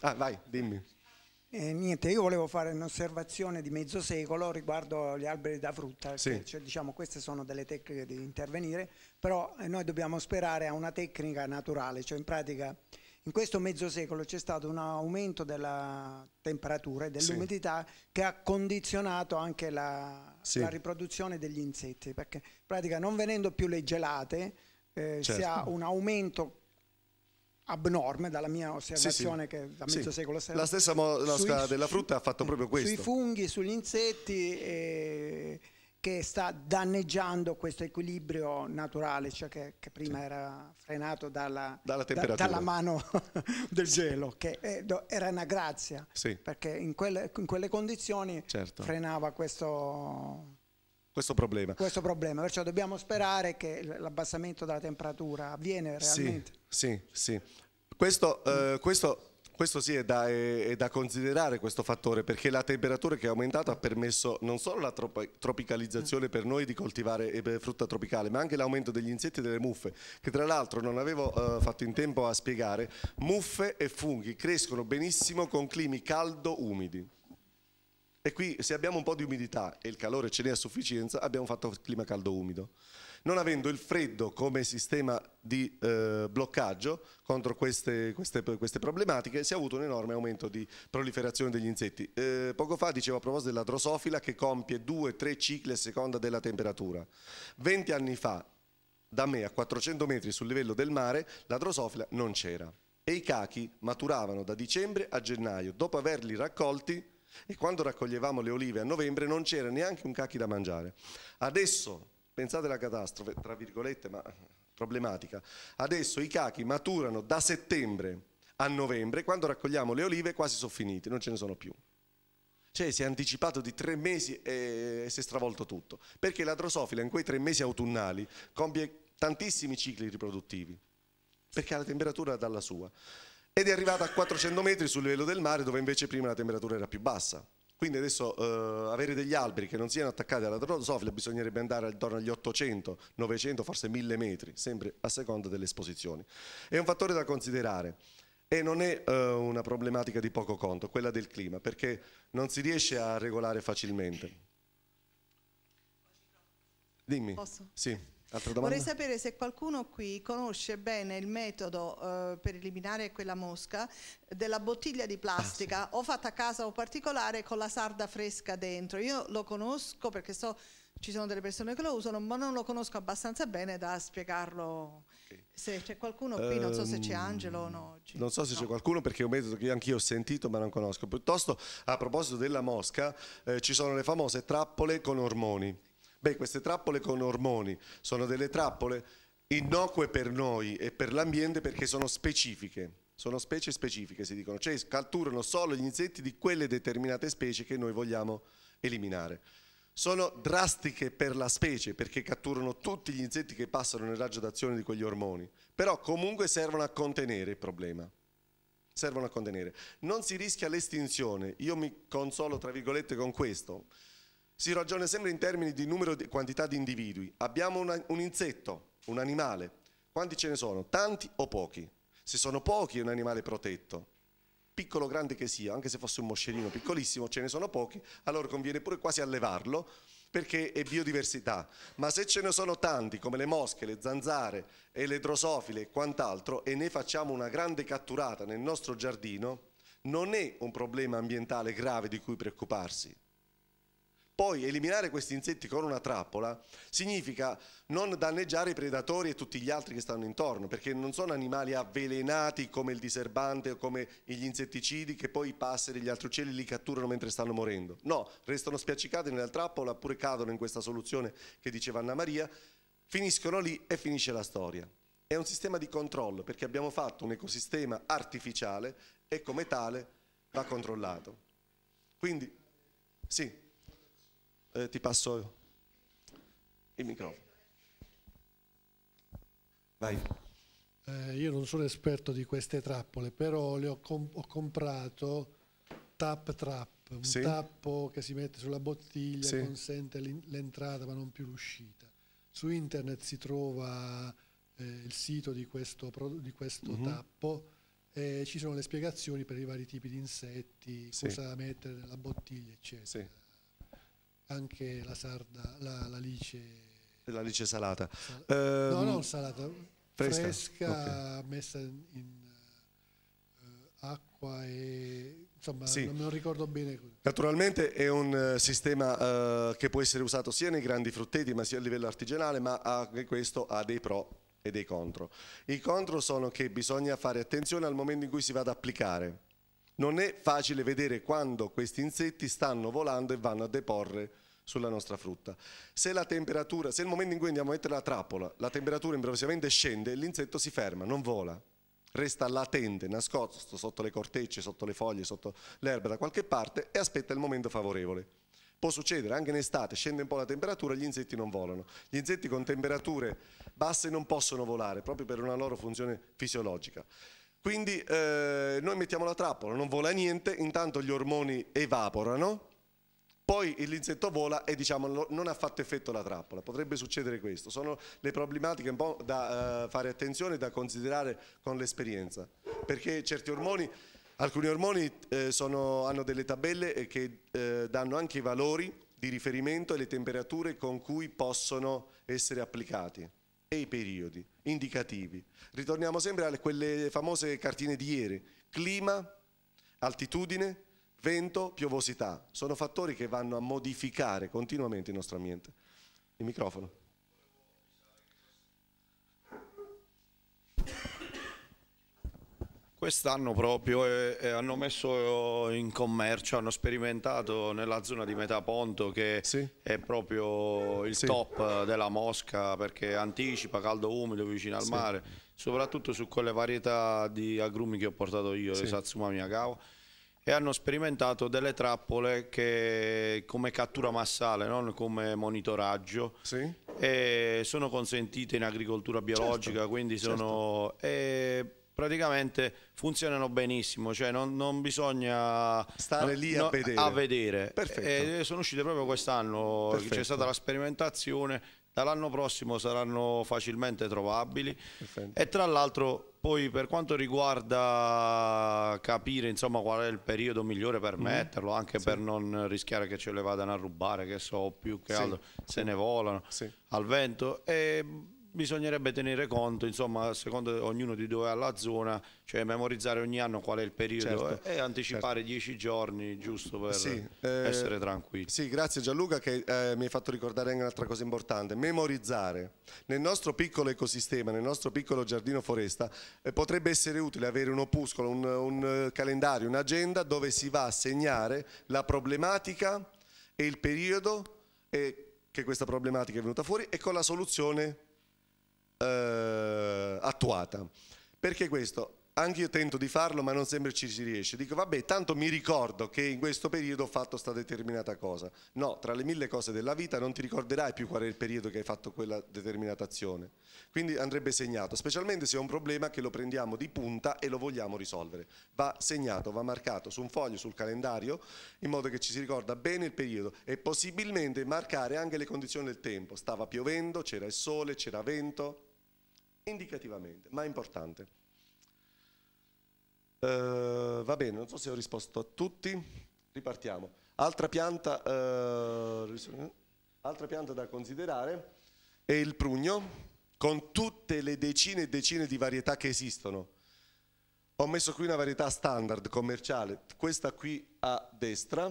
Ah, vai, dimmi. Eh, niente, io volevo fare un'osservazione di mezzo secolo riguardo agli alberi da frutta, sì. cioè, diciamo queste sono delle tecniche di intervenire, però eh, noi dobbiamo sperare a una tecnica naturale, cioè in pratica in questo mezzo secolo c'è stato un aumento della temperatura e dell'umidità sì. che ha condizionato anche la, sì. la, riproduzione degli insetti, perché in pratica non venendo più le gelate eh, certo. si ha un aumento abnorme dalla mia osservazione sì, che da mezzo secolo serve. La stessa mosca della frutta ha fatto proprio questo. Sui funghi, sugli insetti... Eh, che sta danneggiando questo equilibrio naturale, cioè che, che prima sì. era frenato dalla, dalla, da, dalla mano [LAUGHS] del gelo, che eh, era una grazia, sì. perché in quelle, in quelle condizioni certo. frenava questo, questo problema. questo problema. Perciò dobbiamo sperare che l'abbassamento della temperatura avviene realmente. Sì, sì, sì. Questo, eh, questo questo sì è da, è, è da, considerare questo fattore perché la temperatura che è aumentata ha permesso non solo la tropicalizzazione per noi di coltivare eh, frutta tropicale ma anche l'aumento degli insetti e delle muffe che tra l'altro non avevo eh, fatto in tempo a spiegare, muffe e funghi crescono benissimo con climi caldo-umidi. E qui se abbiamo un po' di umidità e il calore ce n'è a sufficienza abbiamo fatto clima caldo-umido non avendo il freddo come sistema di eh, bloccaggio contro queste, queste, queste, problematiche si è avuto un enorme aumento di proliferazione degli insetti. Eh, poco fa dicevo a proposito della drosofila che compie 2-3 cicli a seconda della temperatura. 20 anni fa, da me a 400 metri sul livello del mare, la drosofila non c'era e i cachi maturavano da dicembre a gennaio. Dopo averli raccolti e quando raccoglievamo le olive a novembre non c'era neanche un cachi da mangiare. Adesso Pensate alla catastrofe, tra virgolette, ma problematica. Adesso i cachi maturano da settembre a novembre, quando raccogliamo le olive quasi sono finite, non ce ne sono più. Cioè si è anticipato di tre mesi e si è stravolto tutto, perché la drosofila in quei tre mesi autunnali compie tantissimi cicli riproduttivi, perché ha la temperatura dalla sua. Ed è arrivata a 400 metri sul livello del mare, dove invece prima la temperatura era più bassa. Quindi adesso eh, avere degli alberi che non siano attaccati alla drosofila bisognerebbe andare intorno agli 800, 900, forse 1000 metri, sempre a seconda delle esposizioni. È un fattore da considerare e non è eh, una problematica di poco conto, quella del clima, perché non si riesce a regolare facilmente. Dimmi. Posso? Sì. Vorrei sapere se qualcuno qui conosce bene il metodo eh, per eliminare quella mosca della bottiglia di plastica ah, sì. o fatta a casa o particolare con la sarda fresca dentro. Io lo conosco perché so ci sono delle persone che lo usano, ma non lo conosco abbastanza bene da spiegarlo. Se c'è qualcuno qui, non so se c'è ehm, Angelo o no. Oggi. Non so se no. c'è qualcuno perché è un metodo che anch'io ho sentito ma non conosco. Piuttosto, a proposito della mosca, eh, ci sono le famose trappole con ormoni Beh, queste trappole con ormoni sono delle trappole innocue per noi e per l'ambiente perché sono specifiche. Sono specie specifiche, si dicono, cioè catturano solo gli insetti di quelle determinate specie che noi vogliamo eliminare. Sono drastiche per la specie perché catturano tutti gli insetti che passano nel raggio d'azione di quegli ormoni, però comunque servono a contenere il problema servono a contenere. Non si rischia l'estinzione, io mi consolo tra virgolette con questo, si ragiona sempre in termini di numero e quantità di individui. Abbiamo una, un insetto, un animale. Quanti ce ne sono? Tanti o pochi? Se sono pochi è un animale protetto. Piccolo o grande che sia, anche se fosse un moscerino piccolissimo, ce ne sono pochi, allora conviene pure quasi allevarlo perché è biodiversità. Ma se ce ne sono tanti, come le mosche, le zanzare e le drosofile e quant'altro, e ne facciamo una grande catturata nel nostro giardino, non è un problema ambientale grave di cui preoccuparsi. Poi eliminare questi insetti con una trappola significa non danneggiare i predatori e tutti gli altri che stanno intorno, perché non sono animali avvelenati come il diserbante o come gli insetticidi che poi i passeri e gli altri uccelli li catturano mentre stanno morendo. No, restano spiaccicati nella trappola oppure cadono in questa soluzione che diceva Anna Maria, finiscono lì e finisce la storia. È un sistema di controllo perché abbiamo fatto un ecosistema artificiale e come tale va controllato. Quindi, sì eh, ti passo il microfono. Vai. Eh, io non sono esperto di queste trappole, però le ho, comp ho comprato tap trap, un sì. tappo che si mette sulla bottiglia, sì. consente l'entrata ma non più l'uscita. Su internet si trova eh, il sito di questo, di questo mm -hmm. tappo e ci sono le spiegazioni per i vari tipi di insetti, sì. cosa mettere nella bottiglia, eccetera anche la sarda, la, la lice... La lice salata. Sal um, no, non ehm, salata, fresca, fresca okay. messa in, in uh, acqua e insomma sì. non ricordo bene. Naturalmente è un eh, sistema uh, che può essere usato sia nei grandi frutteti ma sia a livello artigianale ma anche questo ha dei pro e dei contro. I contro sono che bisogna fare attenzione al momento in cui si va ad applicare. Non è facile vedere quando questi insetti stanno volando e vanno a deporre sulla nostra frutta. Se la temperatura, se il momento in cui andiamo a mettere la trappola, la temperatura improvvisamente scende, l'insetto si ferma, non vola, resta latente, nascosto sotto le cortecce, sotto le foglie, sotto l'erba da qualche parte e aspetta il momento favorevole. Può succedere anche in estate, scende un po' la temperatura e gli insetti non volano. Gli insetti con temperature basse non possono volare proprio per una loro funzione fisiologica. Quindi eh, noi mettiamo la trappola, non vola niente, intanto gli ormoni evaporano, poi l'insetto vola e diciamo non ha fatto effetto la trappola, potrebbe succedere questo, sono le problematiche un po' da eh, fare attenzione e da considerare con l'esperienza, perché certi ormoni, alcuni ormoni eh, sono, hanno delle tabelle che eh, danno anche i valori di riferimento e le temperature con cui possono essere applicati e i periodi indicativi. Ritorniamo sempre a quelle famose cartine di ieri, clima, altitudine, Vento, piovosità, sono fattori che vanno a modificare continuamente il nostro ambiente. Il microfono. Quest'anno proprio eh, eh, hanno messo in commercio, hanno sperimentato nella zona di Metaponto che sì. è proprio il sì. top della mosca perché anticipa, caldo umido, vicino al sì. mare, soprattutto su quelle varietà di agrumi che ho portato io, le Satsuma Miyagawa e hanno sperimentato delle trappole che, come cattura massale, non come monitoraggio, sì. sono consentite in agricoltura biologica, certo, quindi certo. sono... Certo praticamente funzionano benissimo, cioè non, non bisogna stare lì a no, vedere. A vedere. sono uscite proprio quest'anno, c'è stata la sperimentazione dall'anno prossimo saranno facilmente trovabili Perfetto. e tra l'altro poi per quanto riguarda capire insomma, qual è il periodo migliore per mhm. metterlo, anche sì. per non rischiare che ce le vadano a rubare, che so, più che sì. altro se ne volano sì. al vento. E bisognerebbe tenere conto, insomma, secondo ognuno di dove è la zona, cioè memorizzare ogni anno qual è il periodo certo, e certo. anticipare certo. dieci giorni giusto per sì, eh, essere eh, tranquilli. Sì, grazie Gianluca che eh, mi hai fatto ricordare anche un'altra cosa importante, memorizzare. Nel nostro piccolo ecosistema, nel nostro piccolo giardino foresta, eh, potrebbe essere utile avere un opuscolo, un, un eh, calendario, un'agenda dove si va a segnare la problematica e il periodo eh, che questa problematica è venuta fuori e con la soluzione eh, attuata. Perché questo? Anche io tento di farlo ma non sempre ci si riesce. Dico vabbè tanto mi ricordo che in questo periodo ho fatto questa determinata cosa. No, tra le mille cose della vita non ti ricorderai più qual è il periodo che hai fatto quella determinata azione. Quindi andrebbe segnato, specialmente se è un problema che lo prendiamo di punta e lo vogliamo risolvere. Va segnato, va marcato su un foglio, sul calendario, in modo che ci si ricorda bene il periodo e possibilmente marcare anche le condizioni del tempo. Stava piovendo, c'era il sole, c'era vento, indicativamente, ma è importante. Uh, va bene, non so se ho risposto a tutti, ripartiamo. Altra pianta, uh, altra pianta da considerare è il prugno, con tutte le decine e decine di varietà che esistono. Ho messo qui una varietà standard commerciale, questa qui a destra,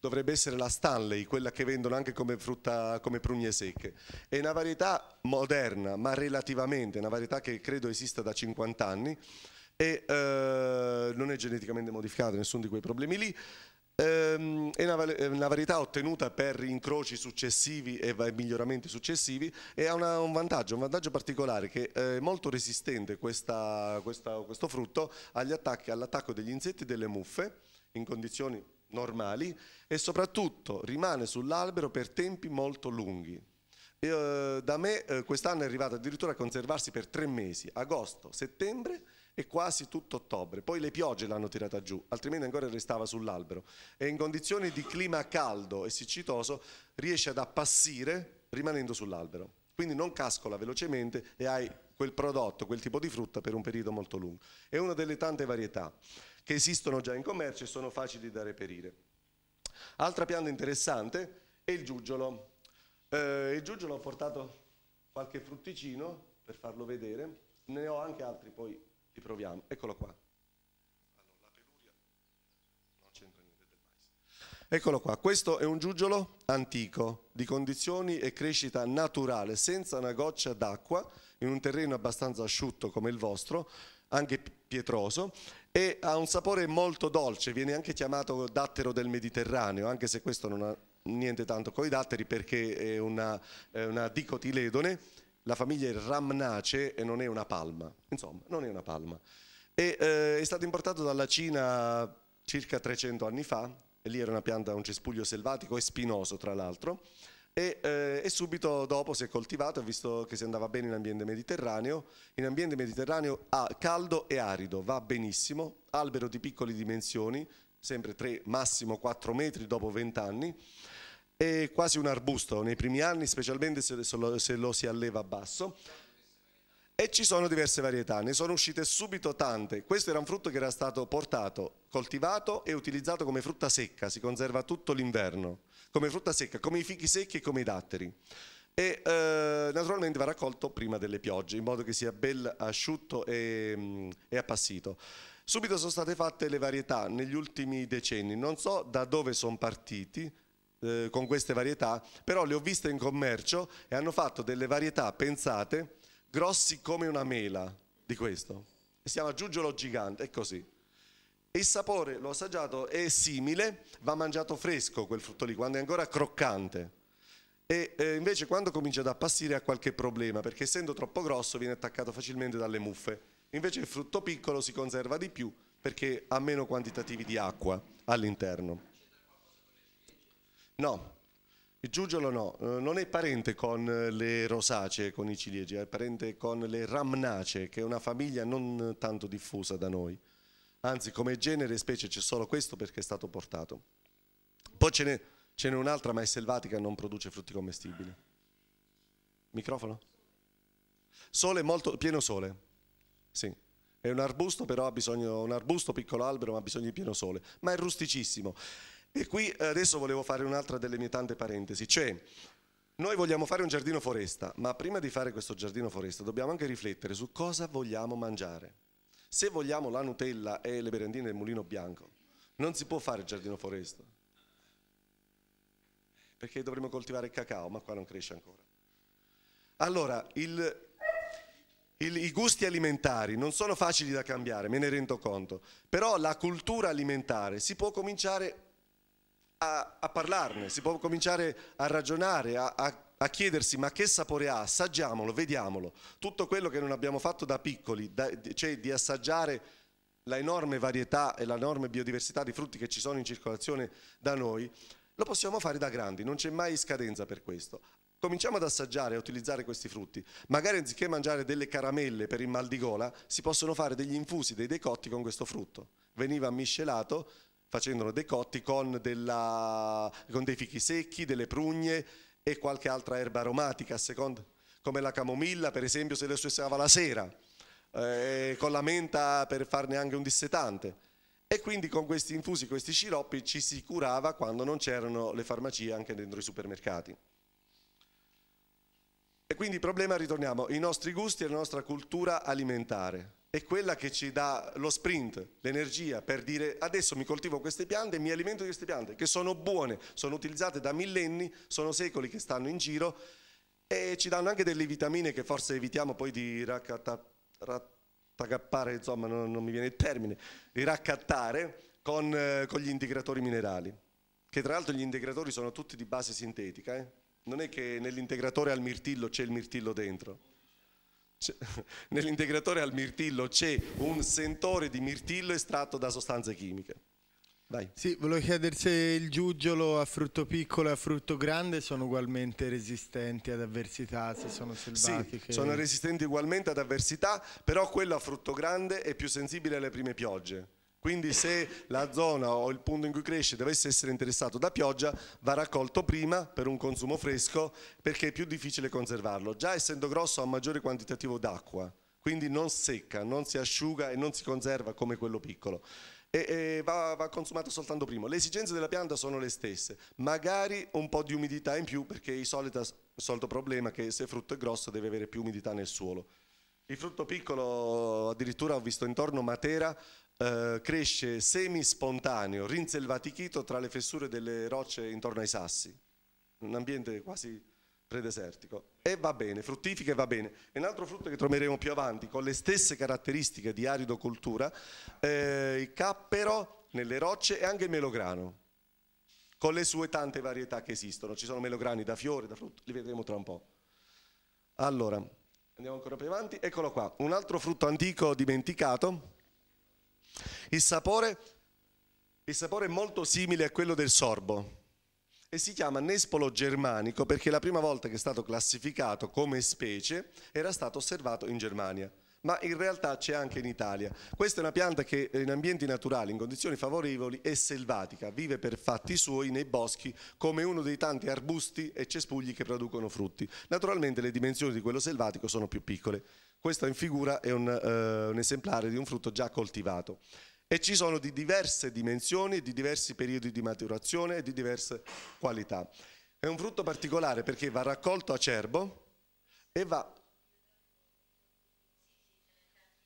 dovrebbe essere la Stanley, quella che vendono anche come, frutta, come prugne secche. È una varietà moderna, ma relativamente, una varietà che credo esista da 50 anni e eh, non è geneticamente modificata, nessuno di quei problemi lì. Ehm, è una, varietà ottenuta per incroci successivi e miglioramenti successivi e ha una, un vantaggio, un vantaggio particolare che eh, è molto resistente questa, questa, questo frutto all'attacco degli insetti e delle muffe in condizioni normali e soprattutto rimane sull'albero per tempi molto lunghi. E, eh, da me eh, quest'anno è arrivato addirittura a conservarsi per tre mesi, agosto, settembre e quasi tutto ottobre. Poi le piogge l'hanno tirata giù, altrimenti ancora restava sull'albero. E in condizioni di clima caldo e siccitoso riesce ad appassire rimanendo sull'albero. Quindi non cascola velocemente e hai quel prodotto, quel tipo di frutta per un periodo molto lungo. È una delle tante varietà che esistono già in commercio e sono facili da reperire. Altra pianta interessante è il giugiolo. Eh, il giugiolo ho portato qualche frutticino per farlo vedere, ne ho anche altri, poi li proviamo. Eccolo qua. Eccolo qua, questo è un giugiolo antico, di condizioni e crescita naturale, senza una goccia d'acqua, in un terreno abbastanza asciutto come il vostro, anche pietroso, e ha un sapore molto dolce, viene anche chiamato dattero del Mediterraneo, anche se questo non ha niente tanto con i datteri perché è una, è una dicotiledone, la famiglia è ramnace e non è una palma, insomma non è una palma. E, eh, è stato importato dalla Cina circa 300 anni fa, e lì era una pianta, un cespuglio selvatico e spinoso tra l'altro, e, eh, e, subito dopo si è coltivato, ha visto che si andava bene in ambiente mediterraneo, in ambiente mediterraneo ah, caldo e arido, va benissimo, albero di piccole dimensioni, sempre 3, massimo 4 metri dopo 20 anni, è quasi un arbusto nei primi anni, specialmente se, se lo si alleva a basso. E ci sono diverse varietà, ne sono uscite subito tante. Questo era un frutto che era stato portato, coltivato e utilizzato come frutta secca, si conserva tutto l'inverno come frutta secca, come i fichi secchi e come i datteri. E eh, naturalmente va raccolto prima delle piogge, in modo che sia bel asciutto e, mm, e appassito. Subito sono state fatte le varietà negli ultimi decenni, non so da dove sono partiti, eh, con queste varietà, però le ho viste in commercio e hanno fatto delle varietà pensate grossi come una mela di questo. Si chiama giugiolo gigante, è così. Il sapore, l'ho assaggiato, è simile, va mangiato fresco quel frutto lì, quando è ancora croccante. E eh, invece quando comincia ad appassire ha qualche problema, perché essendo troppo grosso viene attaccato facilmente dalle muffe. Invece il frutto piccolo si conserva di più perché ha meno quantitativi di acqua all'interno. No, il giugiolo no, eh, non è parente con eh, le rosacee, con i ciliegi, è parente con le ramnacee, che è una famiglia non tanto diffusa da noi anzi come genere e specie c'è solo questo perché è stato portato. Poi ce n'è, ce n'è un'altra ma è selvatica e non produce frutti commestibili. Microfono? Sole molto, pieno sole, sì. È un arbusto però ha bisogno, un arbusto piccolo albero ma ha bisogno di pieno sole, ma è rusticissimo. E qui eh, adesso volevo fare un'altra delle mie tante parentesi, cioè noi vogliamo fare un giardino foresta, ma prima di fare questo giardino foresta dobbiamo anche riflettere su cosa vogliamo mangiare. Se vogliamo la Nutella e le merendine del mulino bianco, non si può fare il giardino foresta. Perché dovremmo coltivare il cacao, ma qua non cresce ancora. Allora, il, il, i gusti alimentari non sono facili da cambiare, me ne rendo conto, però la cultura alimentare si può cominciare a, a parlarne, si può cominciare a ragionare, a, a a chiedersi ma che sapore ha, assaggiamolo, vediamolo. Tutto quello che non abbiamo fatto da piccoli, da, cioè di assaggiare la enorme varietà e l'enorme biodiversità di frutti che ci sono in circolazione da noi, lo possiamo fare da grandi, non c'è mai scadenza per questo. Cominciamo ad assaggiare e utilizzare questi frutti. Magari anziché mangiare delle caramelle per il mal di gola, si possono fare degli infusi, dei decotti con questo frutto. Veniva miscelato facendolo decotti con, della, con dei fichi secchi, delle prugne, e qualche altra erba aromatica a come la camomilla per esempio se la si usava la sera, eh, con la menta per farne anche un dissetante. E quindi con questi infusi, questi sciroppi ci si curava quando non c'erano le farmacie anche dentro i supermercati. E quindi il problema, ritorniamo, i nostri gusti e la nostra cultura alimentare è quella che ci dà lo sprint, l'energia per dire adesso mi coltivo queste piante, e mi alimento di queste piante che sono buone, sono utilizzate da millenni, sono secoli che stanno in giro e ci danno anche delle vitamine che forse evitiamo poi di raccattare, insomma non, non, mi viene il termine, di raccattare con, eh, con, gli integratori minerali, che tra l'altro gli integratori sono tutti di base sintetica, eh? non è che nell'integratore al mirtillo c'è il mirtillo dentro [LAUGHS] nell'integratore al mirtillo c'è un sentore di mirtillo estratto da sostanze chimiche. Vai. Sì, volevo chiedere se il giuggiolo a frutto piccolo e a frutto grande sono ugualmente resistenti ad avversità, se sono selvatiche. Sì, sono resistenti ugualmente ad avversità, però quello a frutto grande è più sensibile alle prime piogge quindi se la zona o il punto in cui cresce dovesse essere interessato da pioggia, va raccolto prima per un consumo fresco perché è più difficile conservarlo. Già essendo grosso ha un maggiore quantitativo d'acqua, quindi non secca, non si asciuga e non si conserva come quello piccolo. E, e va, va, consumato soltanto prima. Le esigenze della pianta sono le stesse, magari un po' di umidità in più perché il solito, il solito problema è che se il frutto è grosso deve avere più umidità nel suolo. Il frutto piccolo, addirittura ho visto intorno Matera, eh, cresce semi spontaneo, rinselvatichito tra le fessure delle rocce intorno ai sassi, un ambiente quasi predesertico. E va bene, fruttifica e va bene. E un altro frutto che troveremo più avanti, con le stesse caratteristiche di aridocoltura, eh, il cappero nelle rocce e anche il melograno con le sue tante varietà che esistono. Ci sono melograni da fiore, da frutto, li vedremo tra un po'. Allora, andiamo ancora più avanti. Eccolo qua, un altro frutto antico dimenticato il sapore, il sapore è molto simile a quello del sorbo e si chiama nespolo germanico perché la prima volta che è stato classificato come specie era stato osservato in Germania ma in realtà c'è anche in Italia. Questa è una pianta che in ambienti naturali, in condizioni favorevoli, è selvatica, vive per fatti suoi nei boschi come uno dei tanti arbusti e cespugli che producono frutti. Naturalmente le dimensioni di quello selvatico sono più piccole. Questo in figura è un, eh, un esemplare di un frutto già coltivato e ci sono di diverse dimensioni, di diversi periodi di maturazione e di diverse qualità. È un frutto particolare perché va raccolto acerbo e va...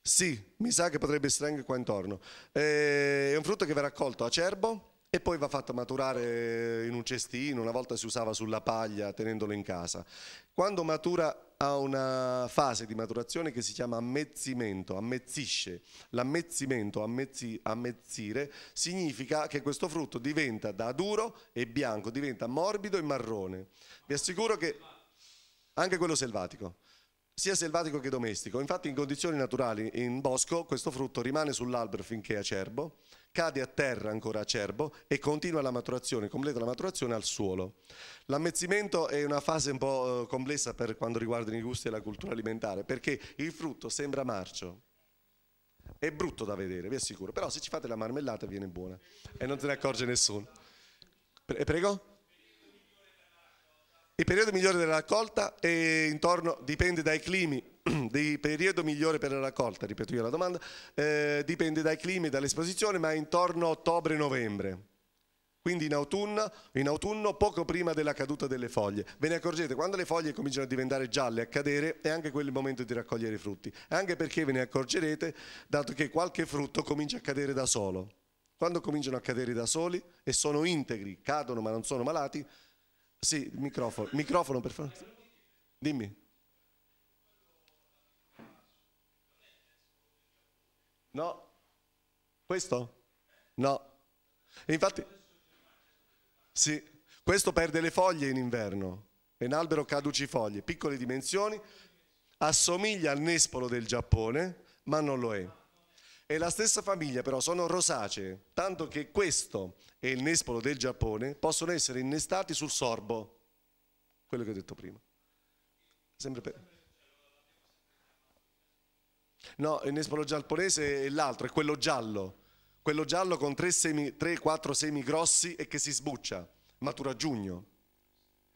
Sì, mi sa che potrebbe essere anche qua intorno. Eh, è un frutto che va raccolto acerbo e poi va fatto maturare in un cestino, una volta si usava sulla paglia tenendolo in casa. Quando matura ha una fase di maturazione che si chiama ammezzimento, ammezzisce. L'ammezzimento, ammezzi, ammezzire, significa che questo frutto diventa da duro e bianco, diventa morbido e marrone. Vi assicuro che anche quello selvatico sia selvatico che domestico. Infatti in condizioni naturali in bosco questo frutto rimane sull'albero finché è acerbo, cade a terra ancora acerbo e continua la maturazione, completa la maturazione al suolo. L'ammezzimento è una fase un po' eh, complessa per quanto riguarda i gusti e la cultura alimentare, perché il frutto sembra marcio. È brutto da vedere, vi assicuro, però se ci fate la marmellata viene buona e non se ne accorge nessuno. Pre eh, prego? Il periodo migliore della raccolta è intorno, dipende dai climi, [CLEARS THROAT] di periodo migliore per la raccolta, ripeto io la domanda, eh, dipende dai climi e dall'esposizione, ma è intorno a ottobre-novembre. Quindi in autunno, in autunno, poco prima della caduta delle foglie. Ve ne accorgete, quando le foglie cominciano a diventare gialle, a cadere, è anche quello il momento di raccogliere i frutti. Anche perché ve ne accorgerete, dato che qualche frutto comincia a cadere da solo. Quando cominciano a cadere da soli e sono integri, cadono ma non sono malati, sì, microfono, microfono per favore. Dimmi. No. Questo? No. Infatti, sì, questo perde le foglie in inverno, è un albero caducifoglie, piccole dimensioni, assomiglia al nespolo del Giappone, ma non lo è. È la stessa famiglia, però sono rosacee, tanto che questo e il nespolo del Giappone possono essere innestati sul sorbo, quello che ho detto prima. Sempre per... No, il nespolo giapponese è l'altro, è quello giallo. Quello giallo con 3-4 semi, grossi e che si sbuccia. Matura a giugno.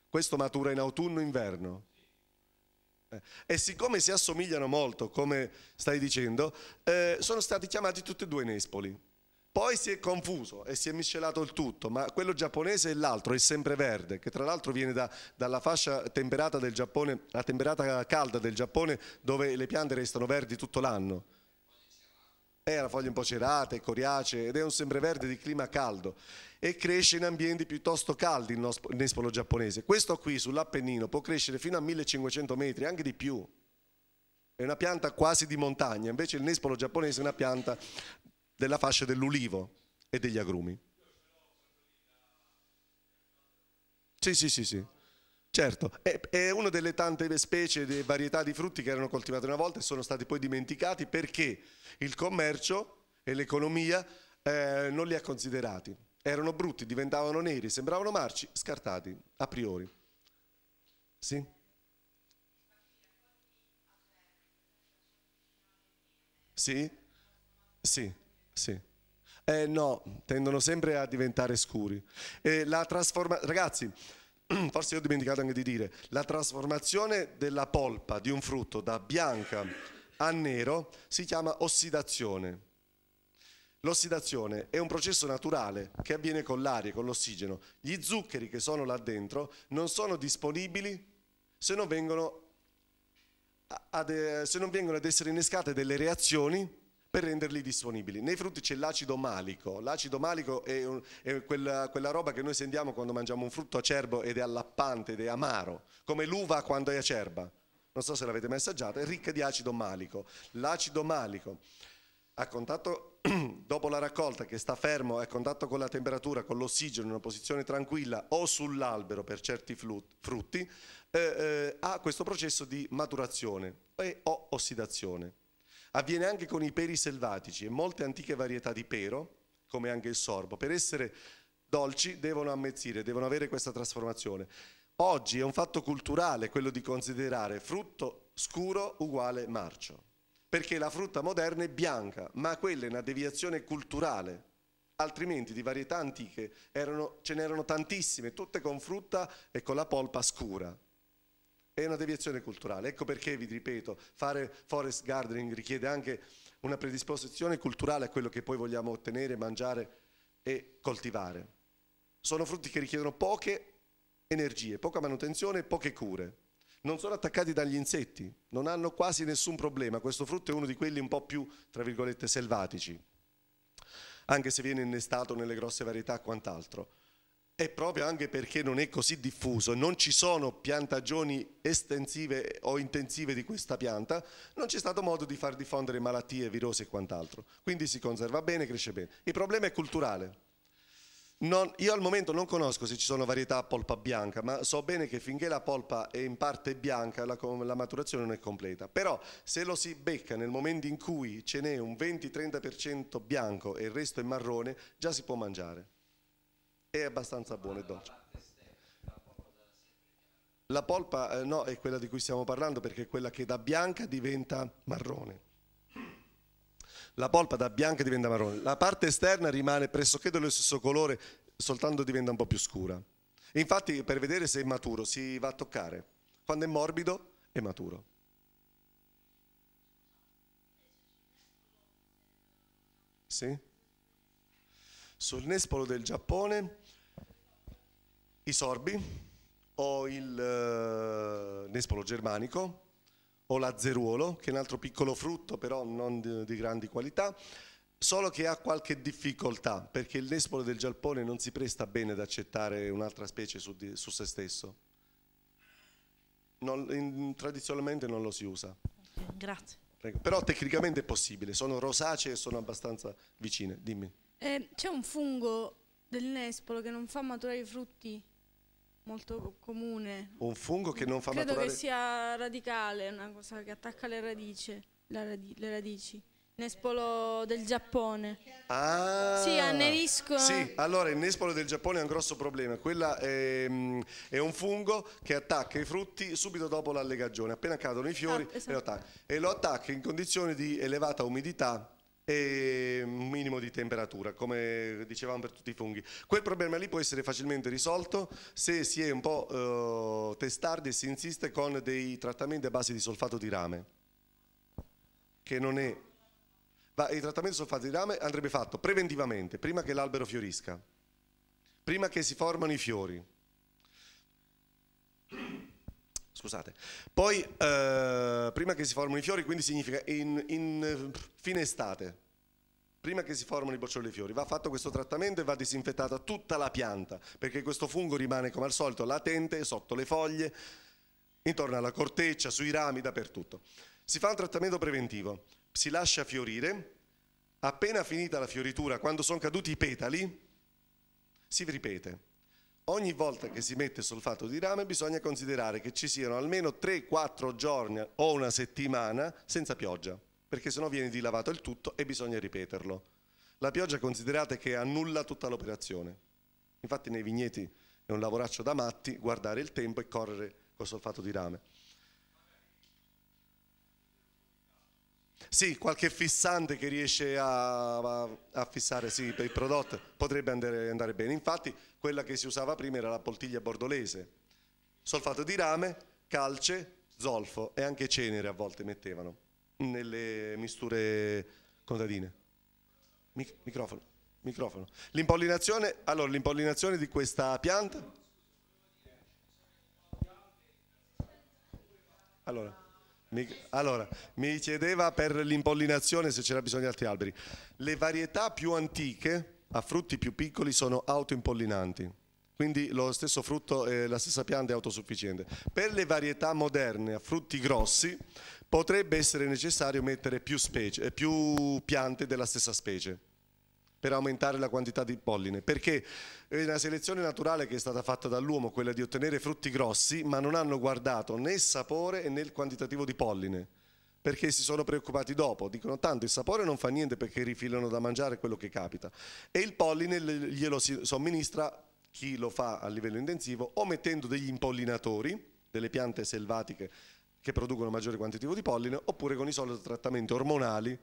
Questo matura in autunno-inverno. Eh, e siccome si assomigliano molto, come stai dicendo, eh, sono stati chiamati tutti e due nespoli. Poi si è confuso e si è miscelato il tutto, ma quello giapponese e l'altro, il sempreverde, che tra l'altro viene da, dalla fascia temperata del Giappone, la temperata calda del Giappone, dove le piante restano verdi tutto l'anno. È eh, la foglia un po' cerata, è coriacea ed è un sempreverde di clima caldo e cresce in ambienti piuttosto caldi il nespolo giapponese. Questo qui sull'Appennino può crescere fino a 1500 metri, anche di più. È una pianta quasi di montagna, invece il nespolo giapponese è una pianta della fascia dell'ulivo e degli agrumi. Sì, sì, sì, sì. Certo, è, è una delle tante specie e varietà di frutti che erano coltivate una volta e sono stati poi dimenticati perché il commercio e l'economia eh, non li ha considerati. Erano brutti, diventavano neri, sembravano marci, scartati a priori. Sì? Sì? Sì. Sì. Eh, no, tendono sempre a diventare scuri. Eh, la trasforma- ragazzi, [CLEARS THROAT] forse ho dimenticato anche di dire, la trasformazione della polpa di un frutto da bianca a nero si chiama ossidazione. L'ossidazione è un processo naturale che avviene con l'aria, con l'ossigeno. Gli zuccheri che sono là dentro non sono disponibili se non vengono ad, se non vengono ad essere innescate delle reazioni per renderli disponibili. Nei frutti c'è l'acido malico, l'acido malico è, un, è quella, quella, roba che noi sentiamo quando mangiamo un frutto acerbo ed è allappante ed è amaro, come l'uva quando è acerba, non so se l'avete mai assaggiata, è ricca di acido malico. L'acido malico a contatto [CLEARS THROAT] dopo la raccolta che sta fermo a contatto con la temperatura, con l'ossigeno in una posizione tranquilla o sull'albero per certi frutti, eh, eh, ha questo processo di maturazione e, o ossidazione. Avviene anche con i peri selvatici e molte antiche varietà di pero, come anche il sorbo, per essere dolci devono ammezzire, devono avere questa trasformazione. Oggi è un fatto culturale quello di considerare frutto scuro uguale marcio, perché la frutta moderna è bianca, ma quella è una deviazione culturale, altrimenti di varietà antiche erano, ce n'erano tantissime, tutte con frutta e con la polpa scura è una deviazione culturale. Ecco perché vi ripeto, fare forest gardening richiede anche una predisposizione culturale a quello che poi vogliamo ottenere, mangiare e coltivare. Sono frutti che richiedono poche energie, poca manutenzione e poche cure. Non sono attaccati dagli insetti, non hanno quasi nessun problema. Questo frutto è uno di quelli un po' più, tra virgolette, selvatici, anche se viene innestato nelle grosse varietà e quant'altro. E proprio anche perché non è così diffuso, non ci sono piantagioni estensive o intensive di questa pianta, non c'è stato modo di far diffondere malattie, virose e quant'altro. Quindi si conserva bene, cresce bene. Il problema è culturale. Non, io al momento non conosco se ci sono varietà a polpa bianca, ma so bene che finché la polpa è in parte bianca la, la maturazione non è completa. Però se lo si becca nel momento in cui ce n'è un 20-30% bianco e il resto è marrone, già si può mangiare è abbastanza buono e dolce. La polpa eh, no, è quella di cui stiamo parlando perché è quella che da bianca diventa marrone. La polpa da bianca diventa marrone, la parte esterna rimane pressoché dello stesso colore, soltanto diventa un po' più scura. Infatti per vedere se è maturo si va a toccare. Quando è morbido è maturo. Sì? Sul nespolo del Giappone i sorbi, o il eh, nespolo germanico, o l'azzeruolo, che è un altro piccolo frutto, però non di, di grandi qualità, solo che ha qualche difficoltà, perché il nespolo del Giappone non si presta bene ad accettare un'altra specie su, di, su se stesso. Non, in, tradizionalmente non lo si usa. grazie. Prego. Però tecnicamente è possibile, sono rosacee e sono abbastanza vicine. Dimmi. Eh, c'è un fungo del nespolo che non fa maturare i frutti? molto comune. Un fungo che non fa Credo maturare... Credo che sia radicale, una cosa che attacca le radici. Radi le radici. Nespolo del Giappone. Ah, sì, anneriscono. Sì, allora il nespolo del Giappone è un grosso problema. Quella è, mm, è, un fungo che attacca i frutti subito dopo l'allegagione. Appena cadono i fiori ah, esatto. e, lo esatto. attacca. e lo attacca in condizioni di elevata umidità e un minimo di temperatura, come dicevamo per tutti i funghi. Quel problema lì può essere facilmente risolto se si è un po' eh, testardi e si insiste con dei trattamenti a base di solfato di rame, che non è... Ma il trattamento di solfato di rame andrebbe fatto preventivamente, prima che l'albero fiorisca, prima che si formano i fiori scusate. Poi, eh, prima che si formino i fiori, quindi significa in, in fine estate, prima che si formano i boccioli di fiori, va fatto questo trattamento e va disinfettata tutta la pianta, perché questo fungo rimane come al solito latente sotto le foglie, intorno alla corteccia, sui rami, dappertutto. Si fa un trattamento preventivo, si lascia fiorire, appena finita la fioritura, quando sono caduti i petali, si ripete. Ogni volta che si mette solfato di rame bisogna considerare che ci siano almeno 3-4 giorni o una settimana senza pioggia, perché sennò viene dilavato il tutto e bisogna ripeterlo. La pioggia considerate che annulla tutta l'operazione. Infatti nei vigneti è un lavoraccio da matti guardare il tempo e correre col solfato di rame. Sì, qualche fissante che riesce a, a, a fissare sì, per il prodotto potrebbe andare, andare, bene. Infatti quella che si usava prima era la poltiglia bordolese, solfato di rame, calce, zolfo e anche cenere a volte mettevano nelle misture contadine. Mic microfono, microfono. L'impollinazione, allora, l'impollinazione di questa pianta? Allora. Mi, allora, mi chiedeva per l'impollinazione se c'era bisogno di altri alberi. Le varietà più antiche a frutti più piccoli sono autoimpollinanti, quindi lo stesso frutto e la stessa pianta è autosufficiente. Per le varietà moderne a frutti grossi potrebbe essere necessario mettere più, specie, eh, più piante della stessa specie per aumentare la quantità di polline, perché è una selezione naturale che è stata fatta dall'uomo, quella di ottenere frutti grossi, ma non hanno guardato né il sapore né il quantitativo di polline perché si sono preoccupati dopo, dicono tanto il sapore non fa niente perché rifilano da mangiare quello che capita e il polline glielo somministra chi lo fa a livello intensivo o mettendo degli impollinatori, delle piante selvatiche che producono maggiore quantitativo di polline oppure con i soliti trattamenti ormonali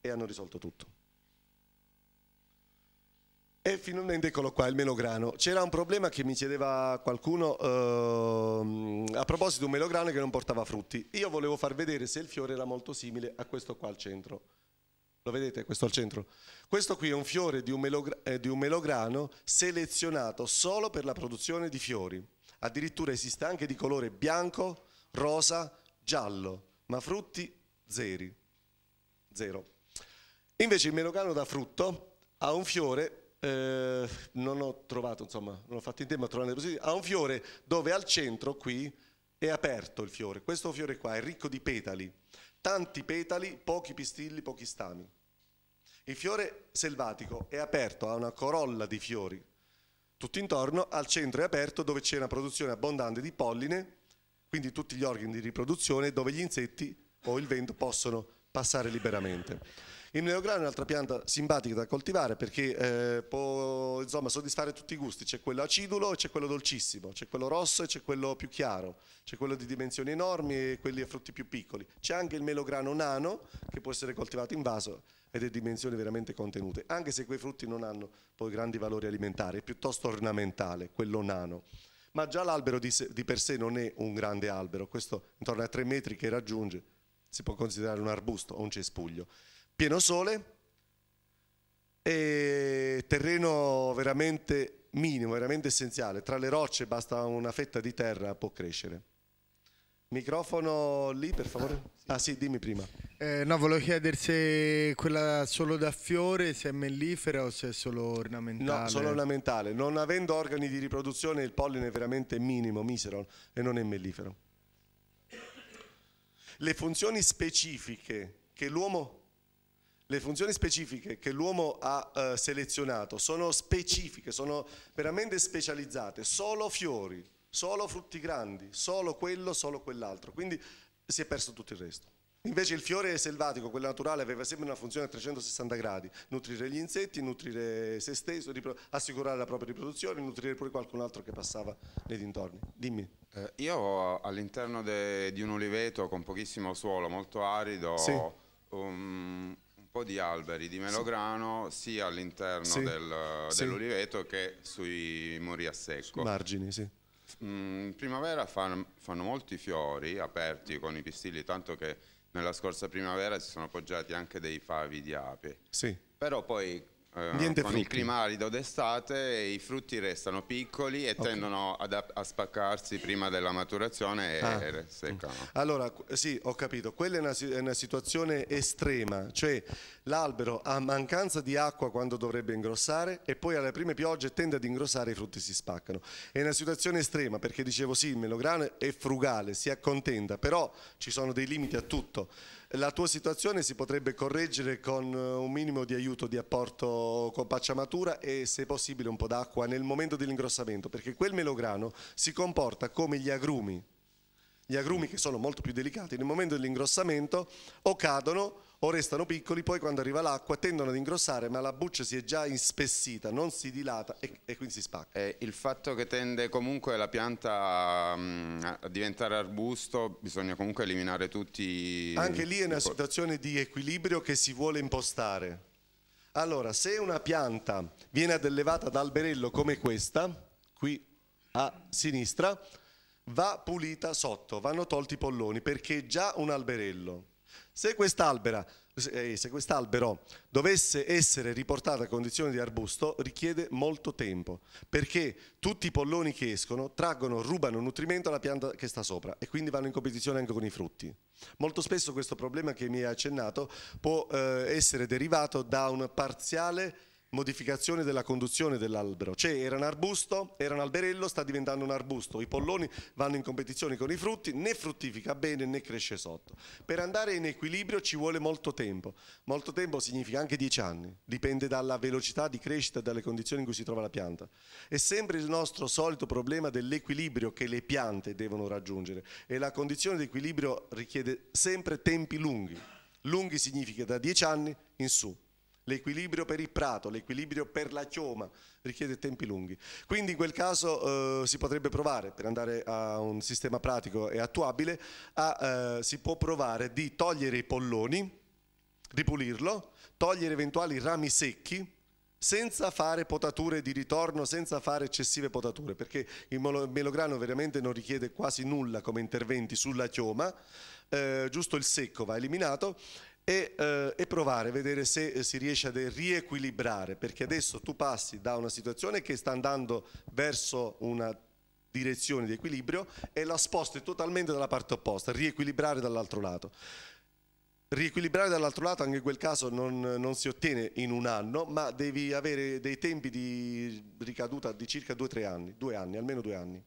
e hanno risolto tutto. E finalmente eccolo qua, il melograno. C'era un problema che mi chiedeva qualcuno ehm, a proposito di un melograno che non portava frutti. Io volevo far vedere se il fiore era molto simile a questo qua al centro. Lo vedete questo al centro? Questo qui è un fiore di un, melogra eh, di un melograno selezionato solo per la produzione di fiori. Addirittura esiste anche di colore bianco, rosa, giallo, ma frutti zeri. Zero. Invece il melograno da frutto ha un fiore eh, non ho trovato, insomma, non ho fatto in tempo a trovare le posizioni, ha un fiore dove al centro qui è aperto il fiore, questo fiore qua è ricco di petali, tanti petali, pochi pistilli, pochi stami. Il fiore selvatico è aperto, ha una corolla di fiori, tutto intorno al centro è aperto dove c'è una produzione abbondante di polline, quindi tutti gli organi di riproduzione dove gli insetti o il vento possono passare liberamente. Il neograno è un'altra pianta simpatica da coltivare perché eh, può insomma, soddisfare tutti i gusti, c'è quello acidulo e c'è quello dolcissimo, c'è quello rosso e c'è quello più chiaro, c'è quello di dimensioni enormi e quelli a frutti più piccoli. C'è anche il melograno nano che può essere coltivato in vaso ed è dimensioni veramente contenute, anche se quei frutti non hanno poi grandi valori alimentari, è piuttosto ornamentale, quello nano. Ma già l'albero di, di per sé non è un grande albero, questo intorno ai 3 metri che raggiunge si può considerare un arbusto o un cespuglio pieno sole e terreno veramente minimo, veramente essenziale. Tra le rocce basta una fetta di terra, può crescere. Microfono lì per favore. Ah sì, dimmi prima. Eh, no, volevo chiedere se quella solo da fiore, se è mellifera o se è solo ornamentale. No, solo ornamentale. Non avendo organi di riproduzione il polline è veramente minimo, misero e non è mellifero. Le funzioni specifiche che l'uomo le funzioni specifiche che l'uomo ha eh, selezionato sono specifiche, sono veramente specializzate, solo fiori, solo frutti grandi, solo quello, solo quell'altro, quindi si è perso tutto il resto. Invece il fiore selvatico, quello naturale, aveva sempre una funzione a 360 gradi, nutrire gli insetti, nutrire se stesso, assicurare la propria riproduzione, nutrire pure qualcun altro che passava nei dintorni. Dimmi. Eh, io all'interno di un uliveto con pochissimo suolo, molto arido, sì. um, po' di alberi di melograno sì. sia all'interno sì. del, sì. che sui muri a secco. Margini, sì. Mm, in primavera fan, fanno molti fiori aperti con i pistilli, tanto che nella scorsa primavera si sono appoggiati anche dei favi di api. Sì. Però poi eh, con frutti. il clima arido d'estate i frutti restano piccoli e okay. tendono a, a spaccarsi prima della maturazione e, ah. seccano. Allora, sì, ho capito, quella è una, è una situazione estrema, cioè l'albero ha mancanza di acqua quando dovrebbe ingrossare e poi alle prime piogge tende ad ingrossare e i frutti si spaccano. È una situazione estrema perché dicevo sì, il melograno è frugale, si accontenta, però ci sono dei limiti a tutto la tua situazione si potrebbe correggere con eh, un minimo di aiuto, di apporto con pacciamatura e se possibile un po' d'acqua nel momento dell'ingrossamento, perché quel melograno si comporta come gli agrumi. Gli agrumi che sono molto più delicati nel momento dell'ingrossamento o cadono o restano piccoli, poi quando arriva l'acqua tendono ad ingrossare, ma la buccia si è già inspessita, non si dilata e, e quindi si spacca. Eh, il fatto che tende comunque la pianta mh, mm, a diventare arbusto, bisogna comunque eliminare tutti... Anche lì è una situazione di equilibrio che si vuole impostare. Allora, se una pianta viene allevata da alberello come questa, qui a sinistra, va pulita sotto, vanno tolti i polloni perché è già un alberello. Eh, se quest'albero quest dovesse essere riportato a condizione di arbusto richiede molto tempo perché tutti i polloni che escono traggono, rubano nutrimento alla pianta che sta sopra e quindi vanno in competizione anche con i frutti. Molto spesso questo problema che mi hai accennato può eh, essere derivato da un parziale modificazione della conduzione dell'albero. Cioè era un arbusto, era un alberello, sta diventando un arbusto. I polloni vanno in competizione con i frutti, né fruttifica bene né cresce sotto. Per andare in equilibrio ci vuole molto tempo. Molto tempo significa anche dieci anni, dipende dalla velocità di crescita e dalle condizioni in cui si trova la pianta. È sempre il nostro solito problema dell'equilibrio che le piante devono raggiungere e la condizione di equilibrio richiede sempre tempi lunghi. Lunghi significa da dieci anni in su. L'equilibrio per il prato, l'equilibrio per la chioma richiede tempi lunghi. Quindi in quel caso eh, si potrebbe provare, per andare a un sistema pratico e attuabile, a, eh, si può provare di togliere i polloni, ripulirlo, togliere eventuali rami secchi, senza fare potature di ritorno, senza fare eccessive potature, perché il melograno veramente non richiede quasi nulla come interventi sulla chioma, eh, giusto il secco va eliminato e, eh, e provare a vedere se eh, si riesce a riequilibrare, perché adesso tu passi da una situazione che sta andando verso una direzione di equilibrio e la sposti totalmente dalla parte opposta, riequilibrare dall'altro lato. Riequilibrare dall'altro lato anche in quel caso non, non, si ottiene in un anno, ma devi avere dei tempi di ricaduta di circa 2-3 anni, due anni, almeno due anni.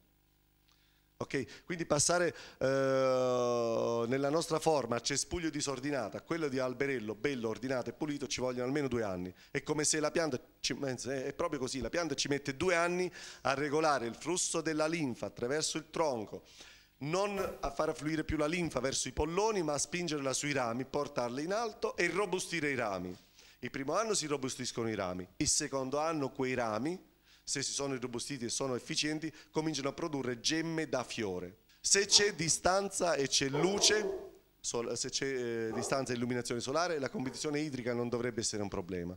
Ok, Quindi passare eh, nella nostra forma cespuglio disordinata quello di alberello bello, ordinato e pulito ci vogliono almeno due anni. È come se la pianta, ci, è proprio così, la pianta ci mette due anni a regolare il flusso della linfa attraverso il tronco, non a far fluire più la linfa verso i polloni ma a spingerla sui rami, portarla in alto e robustire i rami. Il primo anno si robustiscono i rami, il secondo anno quei rami se si sono irrobustiti e sono efficienti, cominciano a produrre gemme da fiore. Se c'è distanza e c'è luce, se c'è eh, distanza e illuminazione solare, la competizione idrica non dovrebbe essere un problema.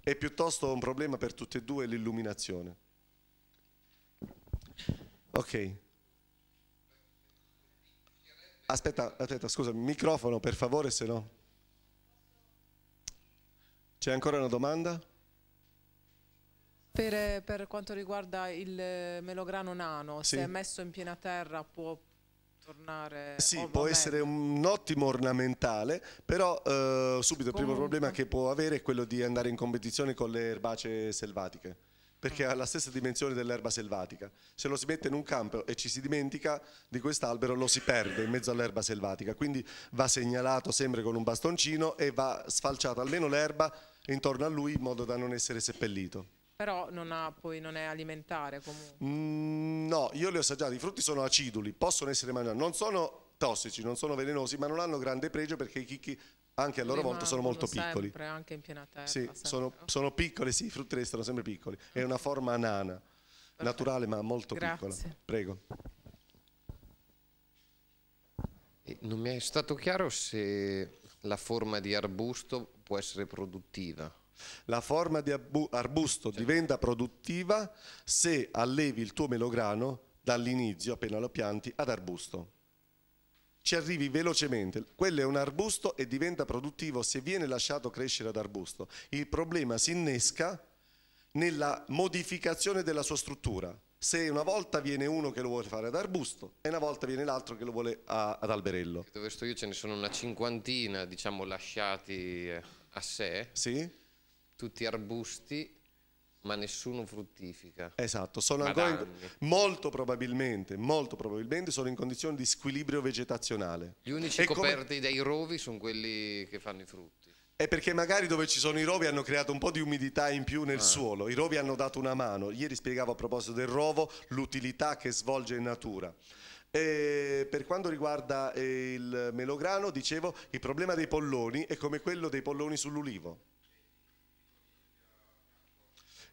È piuttosto un problema per tutte e due l'illuminazione. Ok. Aspetta, aspetta, scusa, microfono per favore, se no. C'è ancora una domanda? Per, eh, per quanto riguarda il eh, melograno nano, sì. se è messo in piena terra può tornare. Sì, può essere un ottimo ornamentale, però eh, subito il primo problema che può avere è quello di andare in competizione con le erbacee selvatiche perché ah. ha la stessa dimensione dell'erba selvatica. Se lo si mette in un campo e ci si dimentica di quest'albero, lo si perde in mezzo all'erba selvatica. Quindi va segnalato sempre con un bastoncino e va sfalciata almeno l'erba intorno a lui in modo da non essere seppellito. Però non ha, poi non è alimentare comunque. Mm, no, io li ho assaggiati, i frutti sono aciduli, possono essere mangiati, non sono tossici, non sono velenosi, ma non hanno grande pregio perché i chicchi anche a loro volta sono molto piccoli. Sempre, anche in piena terra. Sì, sono, sono, piccoli, sì, i frutti restano sempre piccoli. È una forma anana, Perfetto. naturale ma molto Grazie. piccola. Prego. Non mi è stato chiaro se la forma di arbusto può essere produttiva. La forma di arbusto certo. diventa produttiva se allevi il tuo melograno dall'inizio, appena lo pianti, ad arbusto. Ci arrivi velocemente. Quello è un arbusto e diventa produttivo se viene lasciato crescere ad arbusto. Il problema si innesca nella modificazione della sua struttura. Se una volta viene uno che lo vuole fare ad arbusto e una volta viene l'altro che lo vuole a, ad alberello. Dove sto io ce ne sono una cinquantina, diciamo, lasciati eh, a sé. Sì tutti arbusti, ma nessuno fruttifica. Esatto, sono ancora in, molto probabilmente, molto probabilmente sono in condizioni di squilibrio vegetazionale. Gli unici e coperti come... dai rovi sono quelli che fanno i frutti. È perché magari dove ci sono i rovi hanno creato un po' di umidità in più nel ah. suolo, i rovi hanno dato una mano. Ieri spiegavo a proposito del rovo l'utilità che svolge in natura. E per quanto riguarda eh, il melograno, dicevo, il problema dei polloni è come quello dei polloni sull'ulivo.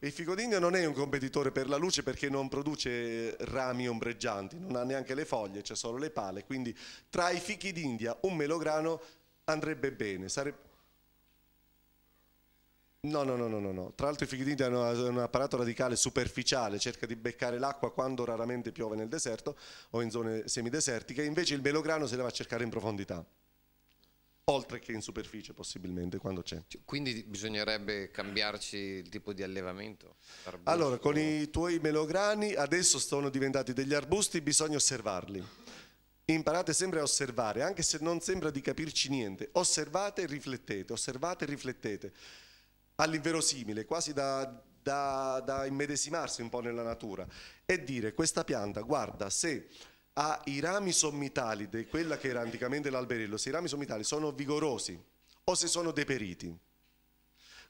Il Ficodindio non è un competitore per la luce perché non produce rami ombreggianti, non ha neanche le foglie, c'è solo le pale, quindi tra i fichi d'India un melograno andrebbe bene. Sarebbe... No, no, no, no, no, Tra l'altro i fichi d'India hanno un apparato radicale superficiale, cerca di beccare l'acqua quando raramente piove nel deserto o in zone semidesertiche, invece il melograno se la va a cercare in profondità oltre che in superficie possibilmente quando c'è. Cioè, quindi bisognerebbe cambiarci il tipo di allevamento? Arbusto. Allora, con i tuoi melograni adesso sono diventati degli arbusti, bisogna osservarli. Imparate sempre a osservare, anche se non sembra di capirci niente. Osservate e riflettete, osservate e riflettete. All'inverosimile, quasi da, da, da immedesimarsi un po' nella natura. E dire, questa pianta, guarda, se ha ah, i rami sommitali di quella che era anticamente l'alberello, se i rami sommitali sono vigorosi o se sono deperiti.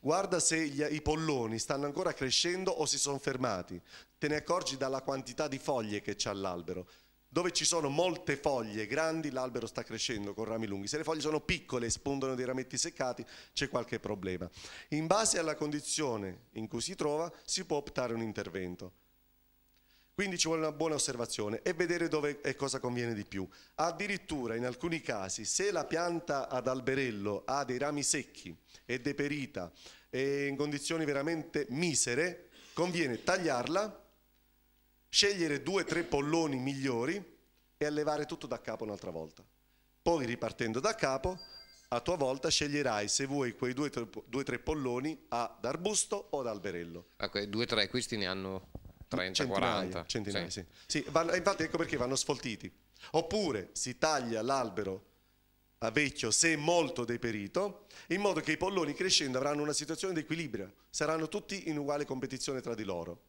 Guarda se gli, i polloni stanno ancora crescendo o si sono fermati. Te ne accorgi dalla quantità di foglie che c'ha l'albero. Dove ci sono molte foglie grandi, l'albero sta crescendo con rami lunghi. Se le foglie sono piccole e spuntano dei rametti seccati, c'è qualche problema. In base alla condizione in cui si trova, si può optare un intervento. Quindi ci vuole una buona osservazione e vedere dove e cosa conviene di più. Addirittura in alcuni casi se la pianta ad alberello ha dei rami secchi e deperita e in condizioni veramente misere, conviene tagliarla, scegliere due o tre polloni migliori e allevare tutto da capo un'altra volta. Poi ripartendo da capo, a tua volta sceglierai se vuoi quei due o tre polloni ad arbusto o ad alberello. Ah, due o tre, questi ne hanno 30, centinaia, 40. Centinaia, sì. sì. sì infatti ecco perché vanno sfoltiti. Oppure si taglia l'albero a vecchio se molto deperito, in modo che i polloni crescendo avranno una situazione di equilibrio, saranno tutti in uguale competizione tra di loro.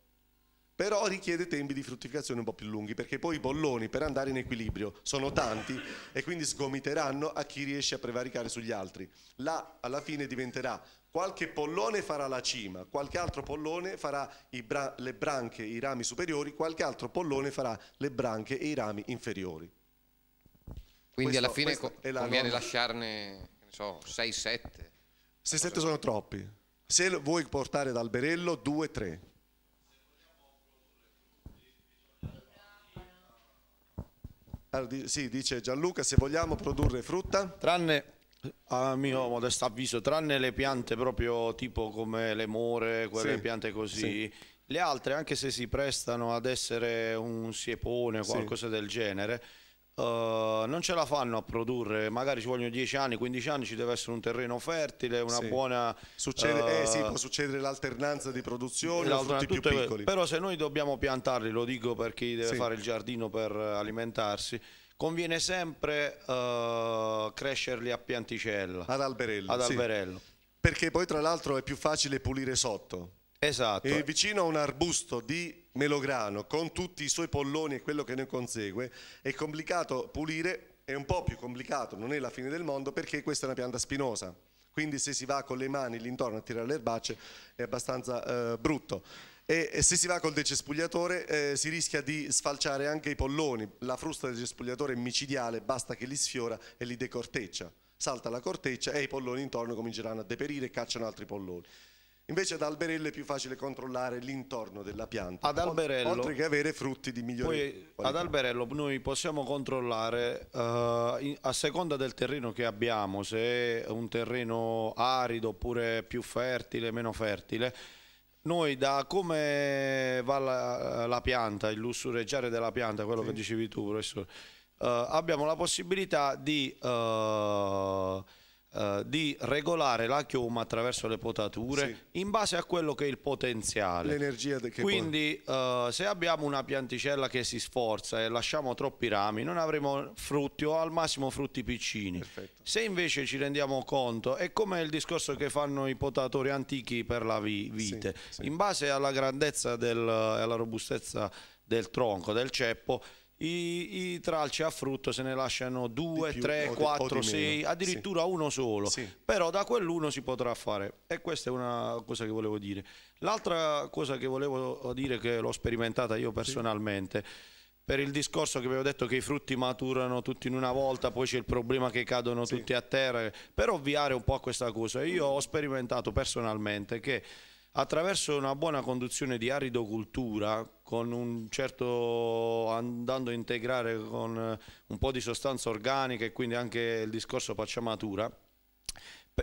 Però richiede tempi di fruttificazione un po' più lunghi, perché poi i polloni per andare in equilibrio sono tanti e quindi sgomiteranno a chi riesce a prevaricare sugli altri. Là alla fine diventerà Qualche pollone farà la cima, qualche altro pollone farà bra le branche e i rami superiori, qualche altro pollone farà le branche e i rami inferiori. Quindi questo, alla fine co la conviene norma. lasciarne, 6-7. 6-7 sono troppi. Se vuoi portare ad alberello, 2-3. Allora, sì, dice Gianluca, se vogliamo produrre frutta... Tranne a ah, mio modesto avviso, tranne le piante proprio tipo come le more, quelle sì, piante così, sì. le altre anche se si prestano ad essere un siepone o qualcosa sì. del genere, Uh, non ce la fanno a produrre, magari ci vogliono 10 anni, 15 anni, ci deve essere un terreno fertile, una sì. buona... Succede, uh, eh, sì, può succedere l'alternanza di produzione, frutti più piccoli. Però se noi dobbiamo piantarli, lo dico per chi deve sì. fare il giardino per alimentarsi, Conviene sempre uh, crescerli a pianticella. Ad alberello. Ad alberello. Sì. Perché poi tra l'altro è più facile pulire sotto. Esatto. E vicino a un arbusto di melograno con tutti i suoi polloni e quello che ne consegue è complicato pulire, è un po' più complicato, non è la fine del mondo perché questa è una pianta spinosa. Quindi se si va con le mani lì a tirare le erbacce è abbastanza eh, brutto e, e se si va col decespugliatore eh, si rischia di sfalciare anche i polloni, la frusta del decespugliatore è micidiale, basta che li sfiora e li decorteccia, salta la corteccia e i polloni intorno cominceranno a deperire e cacciano altri polloni. Invece ad alberello è più facile controllare l'intorno della pianta, ad alberello, oltre che avere frutti di migliore poi, Ad alberello noi possiamo controllare uh, in, a seconda del terreno che abbiamo, se è un terreno arido oppure più fertile, meno fertile, noi da come va la, la pianta, il lussureggiare della pianta, quello sì. che dicevi tu professore, eh, abbiamo la possibilità di... Eh, eh, di regolare la chioma attraverso le potature sì. in base a quello che è il potenziale. L'energia che Quindi eh, se abbiamo una pianticella che si sforza e lasciamo troppi rami, non avremo frutti o al massimo frutti piccini. Perfetto. Se invece ci rendiamo conto, è come il discorso che fanno i potatori antichi per la vi vite, sì, sì. in base alla grandezza e alla robustezza del tronco, del ceppo, i, i tralci a frutto se ne lasciano 2, 3, 4, 6, addirittura sì. uno solo, sì. però da quell'uno si potrà fare e questa è una cosa che volevo dire. L'altra cosa che volevo dire che l'ho sperimentata io personalmente, sì. per il discorso che vi ho detto che i frutti maturano tutti in una volta, poi c'è il problema che cadono tutti a terra, per ovviare un po' a questa cosa, io ho sperimentato personalmente che attraverso una buona conduzione di aridocultura, certo, andando a integrare con eh, un po' di sostanza organica e quindi anche il discorso pacciamatura,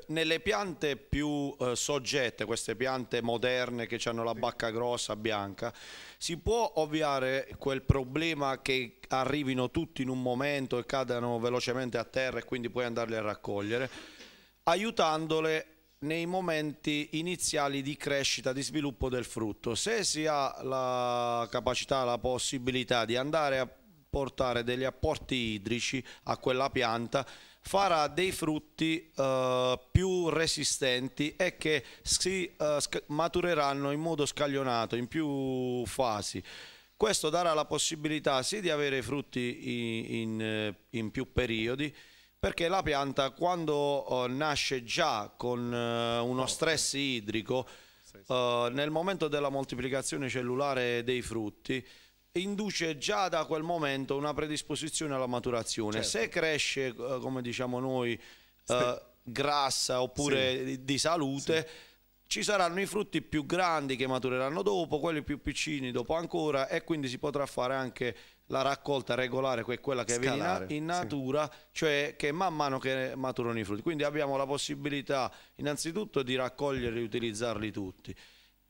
nelle piante più eh, soggette, queste piante moderne che hanno la bacca grossa, bianca, si può ovviare quel problema che arrivino tutti in un momento e cadano velocemente a terra e quindi puoi andarle a raccogliere, aiutandole nei momenti iniziali di crescita, di sviluppo del frutto. Se si ha la capacità, la possibilità di andare a portare degli apporti idrici a quella pianta, farà dei frutti eh, più resistenti e che si eh, matureranno in modo scaglionato, in più fasi. Questo darà la possibilità sì di avere frutti in, in, eh, in più periodi, perché la pianta quando eh, nasce già con eh, uno stress idrico, eh, nel momento della moltiplicazione cellulare dei frutti, induce già da quel momento una predisposizione alla maturazione. Certo. Se cresce, come diciamo noi, sì. grassa oppure sì. di salute, sì. ci saranno i frutti più grandi che matureranno dopo, quelli più piccini dopo ancora e quindi si potrà fare anche la raccolta regolare che è quella che Scalare, viene in natura, sì. cioè che man mano che maturano i frutti. Quindi abbiamo la possibilità innanzitutto di raccoglierli e utilizzarli tutti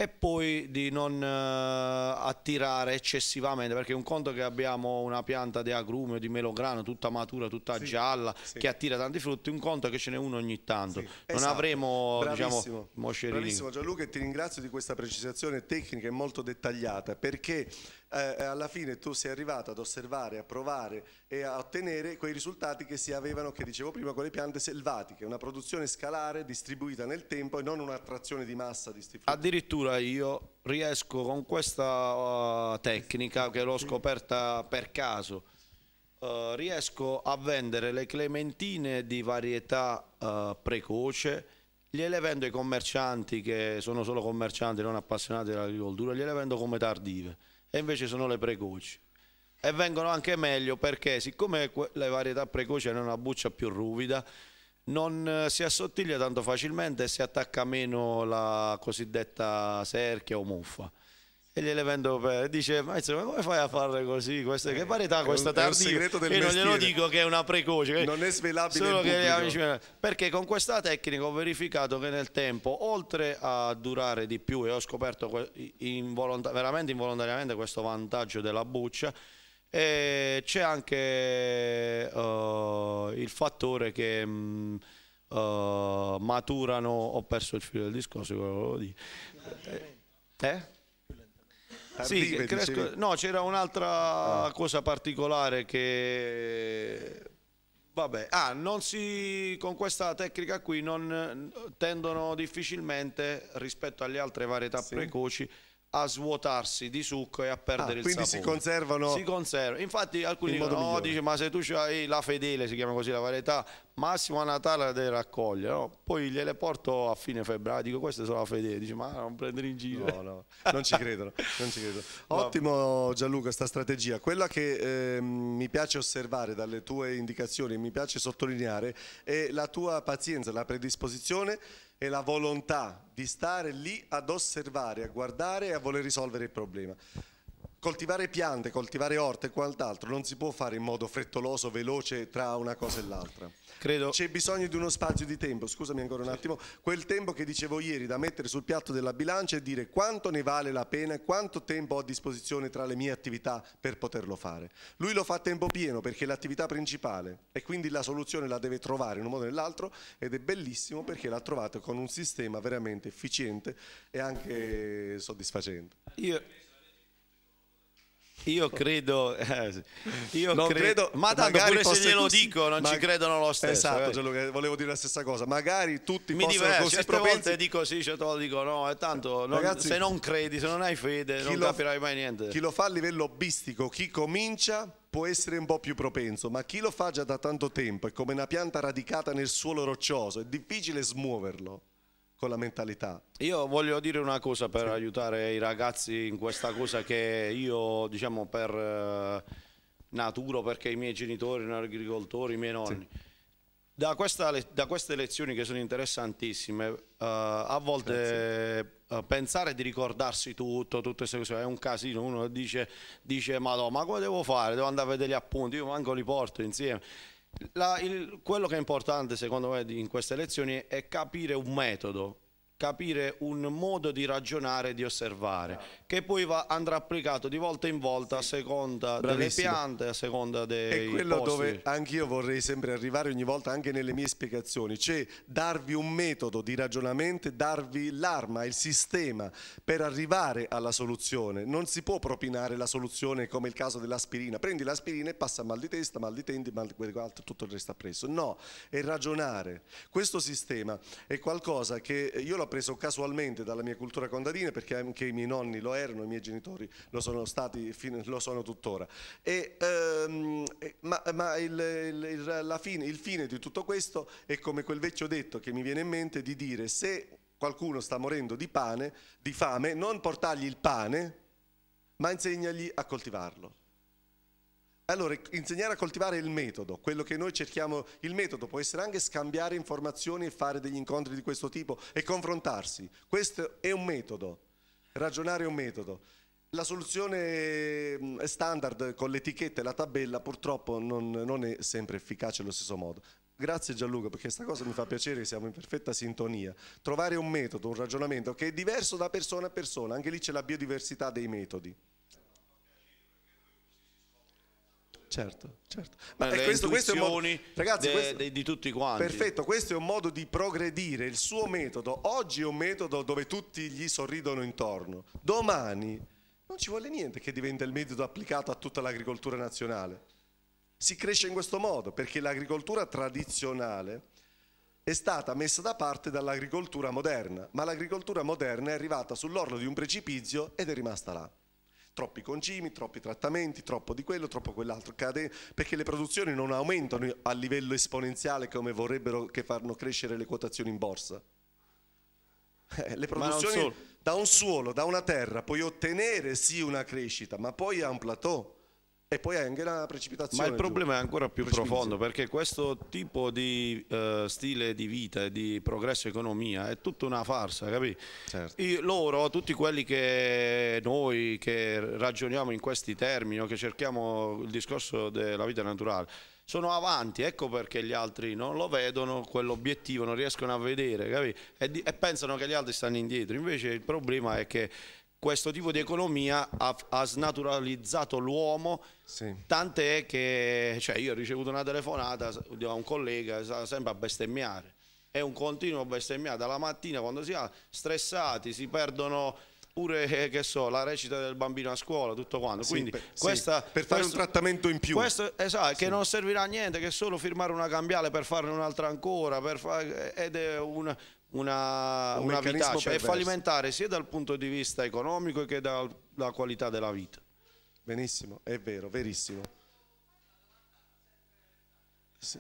e poi di non eh, attirare eccessivamente perché un conto che abbiamo una pianta di agrumi o di melograno tutta matura, tutta sì, gialla sì. che attira tanti frutti, un conto che ce n'è uno ogni tanto sì, non esatto. avremo diciamo, bravissimo, diciamo, moscerini bravissimo Gianluca e ti ringrazio di questa precisazione tecnica e molto dettagliata perché eh, eh, alla fine tu sei arrivato ad osservare, a provare e a ottenere quei risultati che si avevano, che dicevo prima, con le piante selvatiche, una produzione scalare distribuita nel tempo e non un'attrazione di massa distribuita. Addirittura io riesco con questa uh, tecnica che l'ho scoperta per caso, uh, riesco a vendere le clementine di varietà uh, precoce gliele vendo ai commercianti che sono solo commercianti non appassionati dell'agricoltura, gliele vendo come tardive e invece sono le precoci. E vengono anche meglio perché siccome le varietà precoci hanno una buccia più ruvida, non eh, si assottiglia tanto facilmente e si attacca meno la cosiddetta serchia o muffa e gliele vendo per dice ma insomma come fai a farle così queste, che parità eh, questa tardi io non glielo dico che è una precoce non è svelabile solo che amici, perché con questa tecnica ho verificato che nel tempo oltre a durare di più e ho scoperto involontar veramente involontariamente questo vantaggio della buccia eh, c'è anche uh, il fattore che mh, mm, uh, maturano ho perso il filo del discorso quello lo dico eh? sì, cresco... no, c'era un'altra ah. cosa particolare che... Vabbè, ah, si... con questa tecnica qui non tendono difficilmente rispetto alle altre varietà sì. precoci a svuotarsi di succo e a perdere ah, il quindi sapore. Quindi si conservano. Si conservano. Infatti alcuni in dicono: no, oh, dice, ma se tu hai la fedele, si chiama così la varietà, massimo a Natale la devi raccogliere. No? Poi gliele porto a fine febbraio, dico queste sono la fedele, dice ma non prendere in giro. No, no, non ci credono, non ci credono. [LAUGHS] Ottimo Gianluca sta strategia. Quella che eh, mi piace osservare dalle tue indicazioni, mi piace sottolineare, è la tua pazienza, la predisposizione è la volontà di stare lì ad osservare, a guardare e a voler risolvere il problema coltivare piante, coltivare orte e quant'altro non si può fare in modo frettoloso, veloce tra una cosa e l'altra. Credo. C'è bisogno di uno spazio di tempo, scusami ancora un attimo, quel tempo che dicevo ieri da mettere sul piatto della bilancia e dire quanto ne vale la pena e quanto tempo ho a disposizione tra le mie attività per poterlo fare. Lui lo fa a tempo pieno perché è l'attività principale e quindi la soluzione la deve trovare in un modo o nell'altro ed è bellissimo perché l'ha trovata con un sistema veramente efficiente e anche soddisfacente. Io io oh. credo, eh, io non credo, credo ma tanto pure se glielo così, dico non ci credono lo stesso. Esatto, eh. Gianluca, volevo dire la stessa cosa. Magari tutti mi diverso, certe propensi. volte dico sì, certe volte dico no, e tanto non, Ragazzi, se non credi, se non hai fede, non lo, capirai mai niente. Chi lo fa a livello bistico, chi comincia può essere un po' più propenso, ma chi lo fa già da tanto tempo è come una pianta radicata nel suolo roccioso, è difficile smuoverlo con la mentalità. Io voglio dire una cosa per sì. aiutare i ragazzi in questa cosa che io diciamo per eh, naturo perché i miei genitori erano agricoltori, i miei nonni. Sì. Da, questa, da, queste lezioni che sono interessantissime, eh, a volte eh, pensare di ricordarsi tutto, tutte queste cose, è un casino, uno dice, dice ma no, ma come devo fare? Devo andare a vedere gli appunti, io manco li porto insieme. La, il, quello che è importante secondo me in queste elezioni è capire un metodo capire un modo di ragionare, e di osservare, che poi va, andrà applicato di volta in volta a seconda Bravissimo. delle piante, a seconda dei È quello posti. dove anch'io vorrei sempre arrivare ogni volta anche nelle mie spiegazioni, cioè darvi un metodo di ragionamento, darvi l'arma, il sistema per arrivare alla soluzione. Non si può propinare la soluzione come il caso dell'aspirina, prendi l'aspirina e passa mal di testa, mal di tende, mal di quell'altro, tutto il resto appresso. No, è ragionare. Questo sistema è qualcosa che io l'ho preso casualmente dalla mia cultura contadina perché anche i miei nonni lo erano, i miei genitori lo sono stati, lo sono tuttora. E, ehm, ma, ma il, il, fine, il fine di tutto questo è come quel vecchio detto che mi viene in mente di dire se qualcuno sta morendo di, pane, di fame, non portargli il pane, ma insegnagli a coltivarlo. Allora, insegnare a coltivare il metodo, quello che noi cerchiamo, il metodo può essere anche scambiare informazioni e fare degli incontri di questo tipo e confrontarsi. Questo è un metodo, ragionare è un metodo. La soluzione standard con l'etichetta e la tabella purtroppo non, non è sempre efficace allo stesso modo. Grazie Gianluca perché questa cosa mi fa piacere, siamo in perfetta sintonia. Trovare un metodo, un ragionamento che è diverso da persona a persona, anche lì c'è la biodiversità dei metodi. Certo, certo. Ma le questo, questo, è modo, ragazzi, de, questo, de, di tutti quanti. Perfetto, questo è un modo di progredire, il suo metodo. Oggi è un metodo dove tutti gli sorridono intorno. Domani non ci vuole niente che diventa il metodo applicato a tutta l'agricoltura nazionale. Si cresce in questo modo perché l'agricoltura tradizionale è stata messa da parte dall'agricoltura moderna, ma l'agricoltura moderna è arrivata sull'orlo di un precipizio ed è rimasta là. Troppi concimi, troppi trattamenti, troppo di quello, troppo quell'altro, cade perché le produzioni non aumentano a livello esponenziale come vorrebbero che fanno crescere le quotazioni in borsa. Eh, le produzioni da un suolo, da una terra, puoi ottenere sì una crescita, ma poi a un plateau. E poi anche la precipitazione. Ma il problema è ancora più profondo perché questo tipo di uh, stile di vita e di progresso economia è tutta una farsa, capi? Certo. I, loro, tutti quelli che noi che ragioniamo in questi termini o che cerchiamo il discorso della vita naturale, sono avanti, ecco perché gli altri non lo vedono, quell'obiettivo non riescono a vedere, capì? E, e pensano che gli altri stanno indietro. Invece il problema è che questo tipo di economia ha, ha snaturalizzato l'uomo, sì. tant'è che cioè, io ho ricevuto una telefonata da un collega, sempre a bestemmiare, è un continuo bestemmiare, dalla mattina quando si ha stressati, si perdono pure eh, che so, la recita del bambino a scuola, tutto quanto. Sì, Quindi per, questa, sì, per fare questo, un trattamento in più. Questo, esatto, sì. che non servirà a niente, che solo firmare una cambiale per farne un'altra ancora, per fa, eh, ed è un, una, un una vita, cioè è fallimentare sia dal punto di vista economico che dalla qualità della vita. Benissimo, è vero, verissimo. Sì.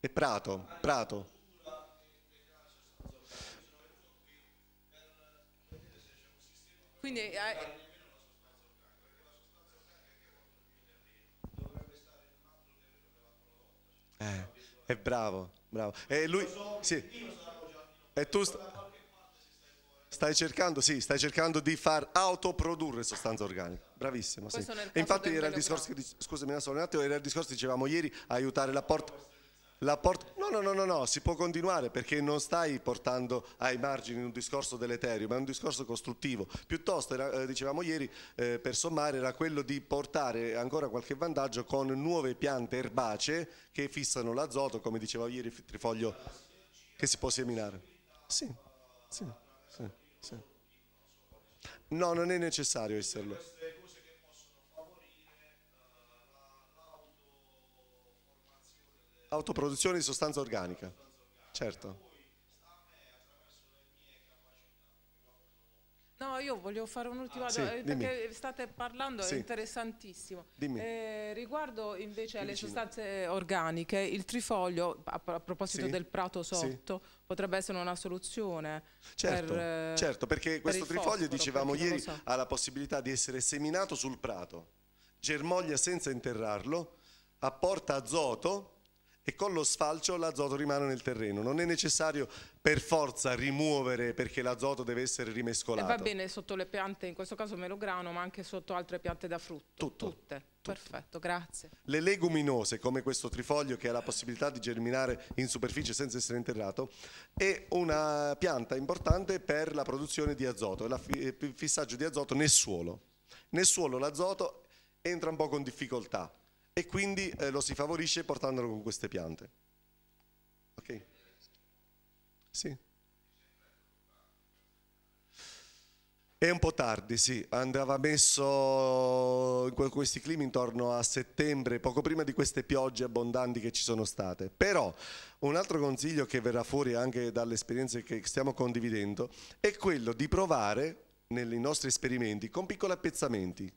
E Prato, Prato. Quindi, eh... Eh, è bravo, bravo. E eh, lui... Sì. E tu stai cercando, sì, stai cercando di far autoprodurre sostanza organica. Bravissimo. Sì. E infatti era il, discorso, che, scusami, era il discorso che dicevamo ieri, aiutare la porta. No, no, no, no, no, si può continuare perché non stai portando ai margini un discorso deleterio, ma è un discorso costruttivo. Piuttosto, era, eh, dicevamo ieri, eh, per sommare, era quello di portare ancora qualche vantaggio con nuove piante erbacee che fissano l'azoto, come diceva ieri Trifoglio, che si può seminare. Sì, sì, sì, sì. No, non è necessario esserlo. Autoproduzione di sostanza organica, certo. No, io volevo fare un'ultima domanda, ah, sì, eh, perché state parlando, sì. è interessantissimo. Eh, riguardo invece alle sostanze organiche, il trifoglio, a, a proposito sì. del prato sotto, potrebbe essere una soluzione. Certo, per, certo perché per questo trifoglio, fosforo, dicevamo ieri, so. ha la possibilità di essere seminato sul prato, germoglia senza interrarlo, apporta azoto e con lo sfalcio l'azoto rimane nel terreno. Non è necessario per forza rimuovere perché l'azoto deve essere rimescolato. E va bene sotto le piante, in questo caso melograno, ma anche sotto altre piante da frutto. Tutto. Tutte. Perfetto, grazie. Le leguminose, come questo trifoglio che ha la possibilità di germinare in superficie senza essere interrato, è una pianta importante per la produzione di azoto e il eh, fissaggio di azoto nel suolo. Nel suolo l'azoto entra un po' con difficoltà e quindi eh, lo si favorisce portandolo con queste piante. Ok? Sì. È un po' tardi, sì, andava messo in questi climi intorno a settembre, poco prima di queste piogge abbondanti che ci sono state. Però un altro consiglio che verrà fuori anche dalle esperienze che stiamo condividendo è quello di provare nei nostri esperimenti con piccoli appezzamenti,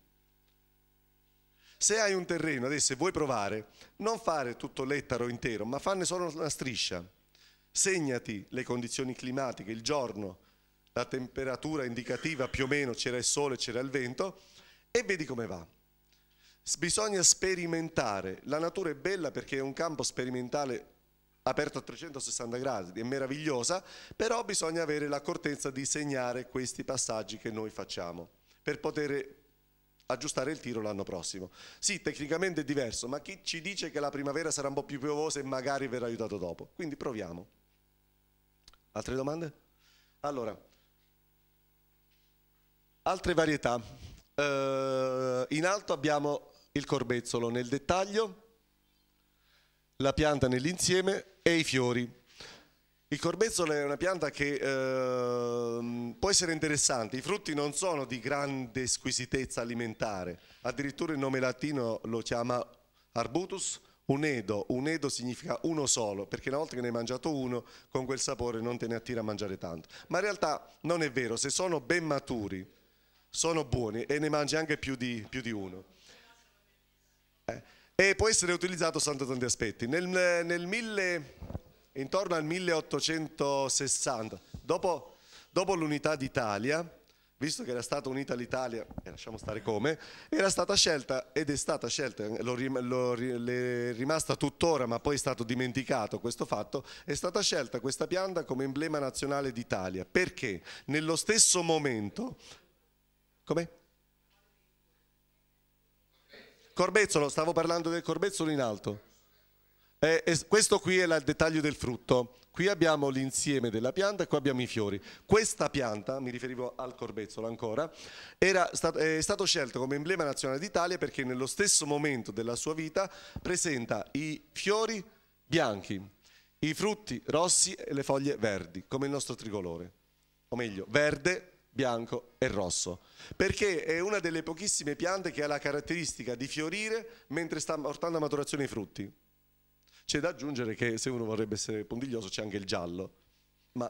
se hai un terreno adesso e vuoi provare, non fare tutto l'ettaro intero, ma farne solo una striscia. Segnati le condizioni climatiche, il giorno, la temperatura indicativa più o meno, c'era il sole, c'era il vento, e vedi come va. Bisogna sperimentare. La natura è bella perché è un campo sperimentale aperto a 360 gradi, è meravigliosa, però bisogna avere l'accortezza di segnare questi passaggi che noi facciamo per poter aggiustare il tiro l'anno prossimo. Sì, tecnicamente è diverso, ma chi ci dice che la primavera sarà un po' più piovosa e magari verrà aiutato dopo? Quindi proviamo. Altre domande? Allora, altre varietà. Uh, in alto abbiamo il corbezzolo nel dettaglio, la pianta nell'insieme e i fiori. Il corbezzolo è una pianta che eh, può essere interessante, i frutti non sono di grande squisitezza alimentare, addirittura il nome latino lo chiama arbutus unedo, unedo significa uno solo, perché una volta che ne hai mangiato uno con quel sapore non te ne attira a mangiare tanto, ma in realtà non è vero, se sono ben maturi sono buoni e ne mangi anche più di, più di uno. Eh, e può essere utilizzato sotto tanti aspetti. Nel, nel mille intorno al 1860, dopo, dopo l'unità d'Italia, visto che era stata unita l'Italia, e lasciamo stare come, era stata scelta ed è stata scelta, lo, lo, è rimasta tuttora, ma poi è stato dimenticato questo fatto, è stata scelta questa pianta come emblema nazionale d'Italia. Perché? Nello stesso momento... Come? Corbezzolo, stavo parlando del corbezzolo in alto. Eh, questo qui è il dettaglio del frutto. Qui abbiamo l'insieme della pianta e qua abbiamo i fiori. Questa pianta, mi riferivo al corbezzolo ancora, stat è stato scelto come emblema nazionale d'Italia perché nello stesso momento della sua vita presenta i fiori bianchi, i frutti rossi e le foglie verdi, come il nostro tricolore. O meglio, verde, bianco e rosso, perché è una delle pochissime piante che ha la caratteristica di fiorire mentre sta portando a maturazione i frutti. C'è da aggiungere che se uno vorrebbe essere puntiglioso c'è anche il giallo, ma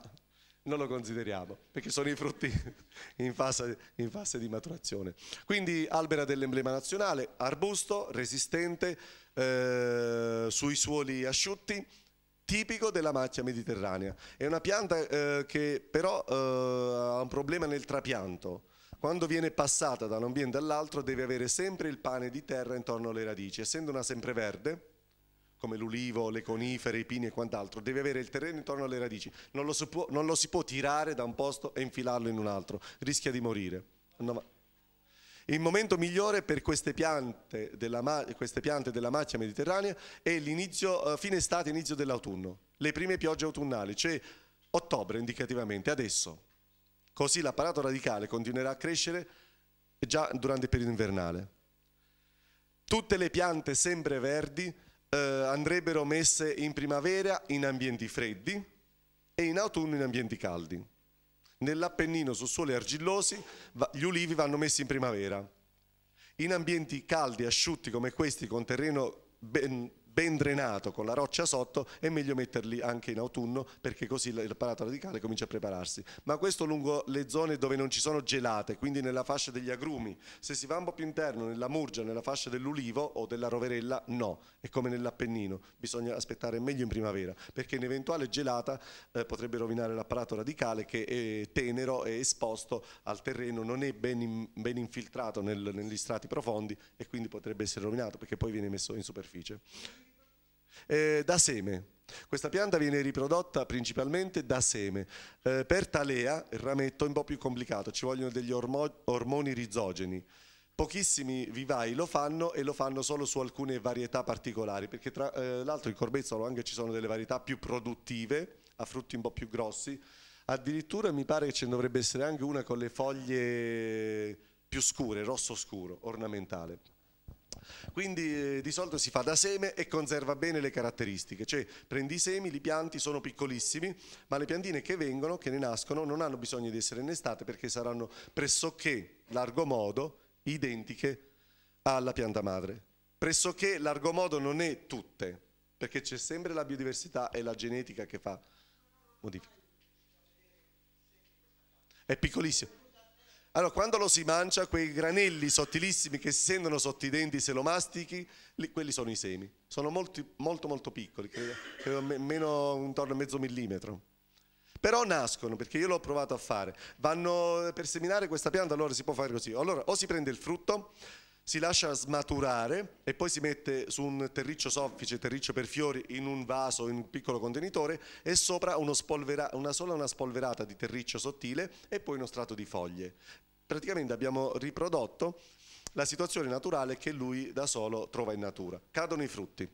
non lo consideriamo perché sono i frutti [LAUGHS] in fase, in fase di maturazione. Quindi albera dell'emblema nazionale, arbusto, resistente, eh, sui suoli asciutti, tipico della macchia mediterranea. È una pianta eh, che però eh, ha un problema nel trapianto. Quando viene passata da un ambiente all'altro deve avere sempre il pane di terra intorno alle radici, essendo una sempreverde come l'ulivo, le conifere, i pini e quant'altro, deve avere il terreno intorno alle radici, non lo, può, non lo, si può tirare da un posto e infilarlo in un altro, rischia di morire. Il momento migliore per queste piante della, queste piante della macchia mediterranea è eh, fine estate, inizio dell'autunno, le prime piogge autunnali, cioè ottobre indicativamente, adesso. Così l'apparato radicale continuerà a crescere già durante il periodo invernale. Tutte le piante sempre verdi eh, andrebbero messe in primavera in ambienti freddi e in autunno in ambienti caldi. Nell'Appennino su suoli argillosi gli ulivi vanno messi in primavera. In ambienti caldi, asciutti come questi, con terreno ben, ben drenato con la roccia sotto è meglio metterli anche in autunno perché così il parato radicale comincia a prepararsi. Ma questo lungo le zone dove non ci sono gelate, quindi nella fascia degli agrumi, se si va un po' più interno nella murgia, nella fascia dell'ulivo o della roverella, no, è come nell'Appennino, bisogna aspettare meglio in primavera perché in eventuale gelata eh, potrebbe rovinare l'apparato radicale che è tenero e esposto al terreno, non è ben, in, ben infiltrato nel, negli strati profondi e quindi potrebbe essere rovinato perché poi viene messo in superficie eh, da seme. Questa pianta viene riprodotta principalmente da seme. Eh, per talea, il rametto è un po' più complicato, ci vogliono degli ormo ormoni rizogeni. Pochissimi vivai lo fanno e lo fanno solo su alcune varietà particolari, perché tra eh, l'altro in Corbezzolo anche ci sono delle varietà più produttive, a frutti un po' più grossi. Addirittura mi pare che ce ne dovrebbe essere anche una con le foglie più scure, rosso scuro, ornamentale. Quindi eh, di solito si fa da seme e conserva bene le caratteristiche, cioè prendi i semi, li pianti, sono piccolissimi, ma le piantine che vengono, che ne nascono, non hanno bisogno di essere innestate perché saranno pressoché, largo modo, identiche alla pianta madre. Pressoché, largo modo, non è tutte, perché c'è sempre la biodiversità e la genetica che fa modifica. È piccolissimo. Allora, quando lo si mangia, quei granelli sottilissimi che si sentono sotto i denti se lo mastichi, li, quelli sono i semi. Sono molti, molto molto piccoli, credo, credo me, meno intorno a mezzo millimetro. Però nascono, perché io l'ho provato a fare. Vanno per seminare questa pianta, allora si può fare così. Allora, o si prende il frutto, si lascia smaturare e poi si mette su un terriccio soffice, terriccio per fiori, in un vaso, in un piccolo contenitore e sopra una sola una spolverata di terriccio sottile e poi uno strato di foglie. Praticamente abbiamo riprodotto la situazione naturale che lui da solo trova in natura. Cadono i frutti.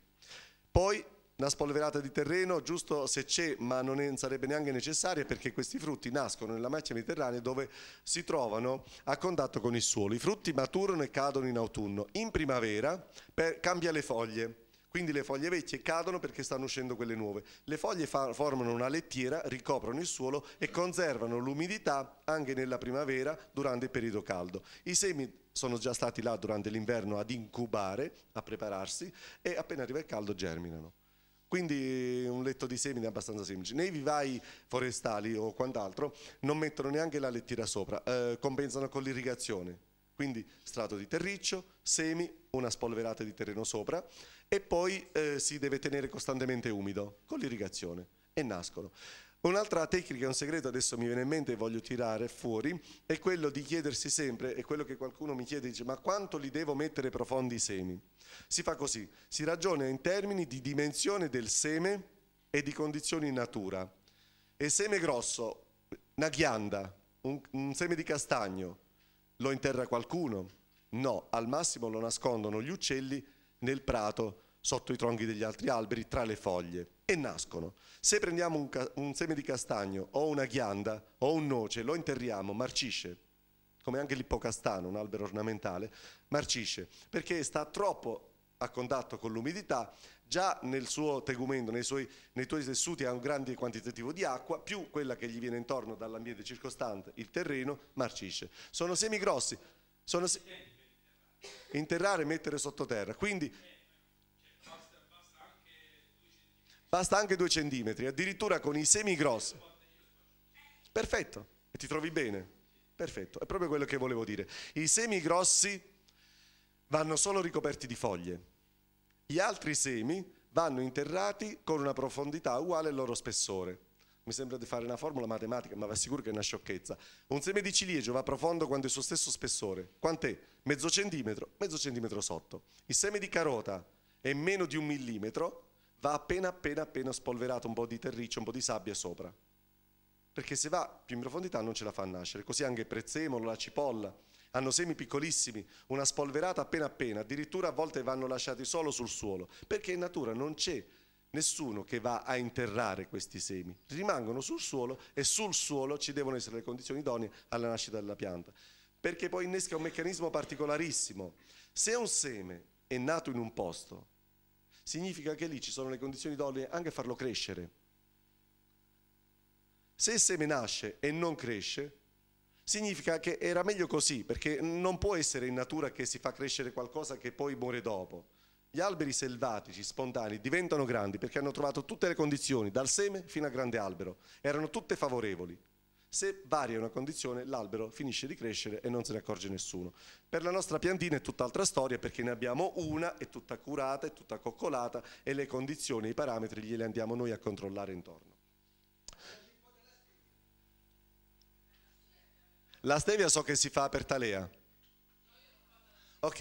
Poi una spolverata di terreno, giusto se c'è, ma non sarebbe neanche necessaria perché questi frutti nascono nella macchia mediterranea dove si trovano a contatto con il suolo. I frutti maturano e cadono in autunno. In primavera per, cambia le foglie. Quindi le foglie vecchie cadono perché stanno uscendo quelle nuove. Le foglie formano una lettiera, ricoprono il suolo e conservano l'umidità anche nella primavera durante il periodo caldo. I semi sono già stati là durante l'inverno ad incubare, a prepararsi e appena arriva il caldo germinano. Quindi un letto di semina è abbastanza semplice. Nei vivai forestali o quant'altro non mettono neanche la lettiera sopra, eh, compensano con l'irrigazione. Quindi strato di terriccio, semi, una spolverata di terreno sopra e poi eh, si deve tenere costantemente umido con l'irrigazione e nascono. Un'altra tecnica, un segreto adesso mi viene in mente e voglio tirare fuori, è quello di chiedersi sempre, è quello che qualcuno mi chiede, dice ma quanto li devo mettere profondi i semi? Si fa così, si ragiona in termini di dimensione del seme e di condizioni in natura. E seme grosso, una ghianda, un, un seme di castagno, lo interra qualcuno? No, al massimo lo nascondono gli uccelli nel prato sotto i tronchi degli altri alberi, tra le foglie, e nascono. Se prendiamo un, un seme di castagno o una ghianda o un noce, lo interriamo, marcisce, come anche l'ippocastano, un albero ornamentale, marcisce, perché sta troppo a contatto con l'umidità, già nel suo tegumento, nei, suoi, nei tuoi tessuti ha un grande quantitativo di acqua, più quella che gli viene intorno dall'ambiente circostante, il terreno, marcisce. Sono semi grossi, sono se... interrare e mettere sottoterra, quindi basta anche due centimetri, addirittura con i semi grossi. Perfetto, e ti trovi bene. Perfetto, è proprio quello che volevo dire. I semi grossi vanno solo ricoperti di foglie, gli altri semi vanno interrati con una profondità uguale al loro spessore. Mi sembra di fare una formula matematica, ma vi assicuro che è una sciocchezza. Un seme di ciliegio va profondo quando è il suo stesso spessore. Quant'è? Mezzo centimetro, mezzo centimetro sotto. Il seme di carota è meno di un millimetro, va appena appena appena spolverato un po' di terriccio, un po' di sabbia sopra. Perché se va più in profondità non ce la fa nascere. Così anche il prezzemolo, la cipolla, hanno semi piccolissimi, una spolverata appena appena, addirittura a volte vanno lasciati solo sul suolo, perché in natura non c'è nessuno che va a interrare questi semi, rimangono sul suolo e sul suolo ci devono essere le condizioni idonee alla nascita della pianta, perché poi innesca un meccanismo particolarissimo. Se un seme è nato in un posto significa che lì ci sono le condizioni idonee anche a farlo crescere. Se il seme nasce e non cresce, significa che era meglio così, perché non può essere in natura che si fa crescere qualcosa che poi muore dopo. Gli alberi selvatici, spontanei, diventano grandi perché hanno trovato tutte le condizioni, dal seme fino al grande albero, erano tutte favorevoli. Se varia una condizione l'albero finisce di crescere e non se ne accorge nessuno. Per la nostra piantina è tutt'altra storia perché ne abbiamo una, è tutta curata, è tutta coccolata e le condizioni, i parametri glieli andiamo noi a controllare intorno. La stevia so che si fa per talea. Ok,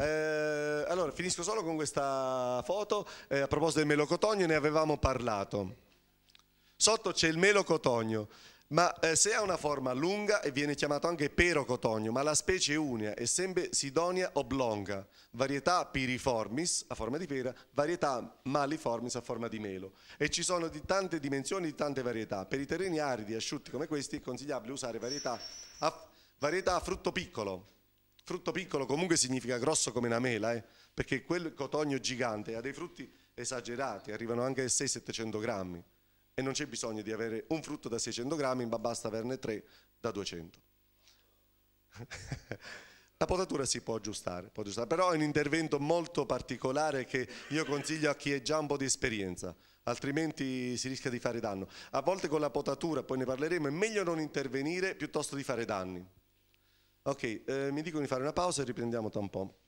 eh, allora finisco solo con questa foto. Eh, a proposito del melocotogno ne avevamo parlato. Sotto c'è il melocotogno. Ma eh, se ha una forma lunga e viene chiamato anche pero cotogno, ma la specie è unica e sempre Sidonia oblonga, varietà piriformis a forma di pera, varietà maliformis a forma di melo. E ci sono di tante dimensioni, di tante varietà. Per i terreni aridi e asciutti come questi è consigliabile usare varietà a, varietà a frutto piccolo. Frutto piccolo comunque significa grosso come una mela, eh, perché quel cotogno gigante ha dei frutti esagerati, arrivano anche a 600-700 grammi e non c'è bisogno di avere un frutto da 600 grammi, ma basta averne tre da 200. [LAUGHS] La potatura si può aggiustare, può aggiustare, però è un intervento molto particolare che io consiglio a chi è già un po' di esperienza, altrimenti si rischia di fare danno. A volte con la potatura, poi ne parleremo, è meglio non intervenire piuttosto di fare danni. Ok, eh, mi dicono di fare una pausa e riprendiamo tra un po'.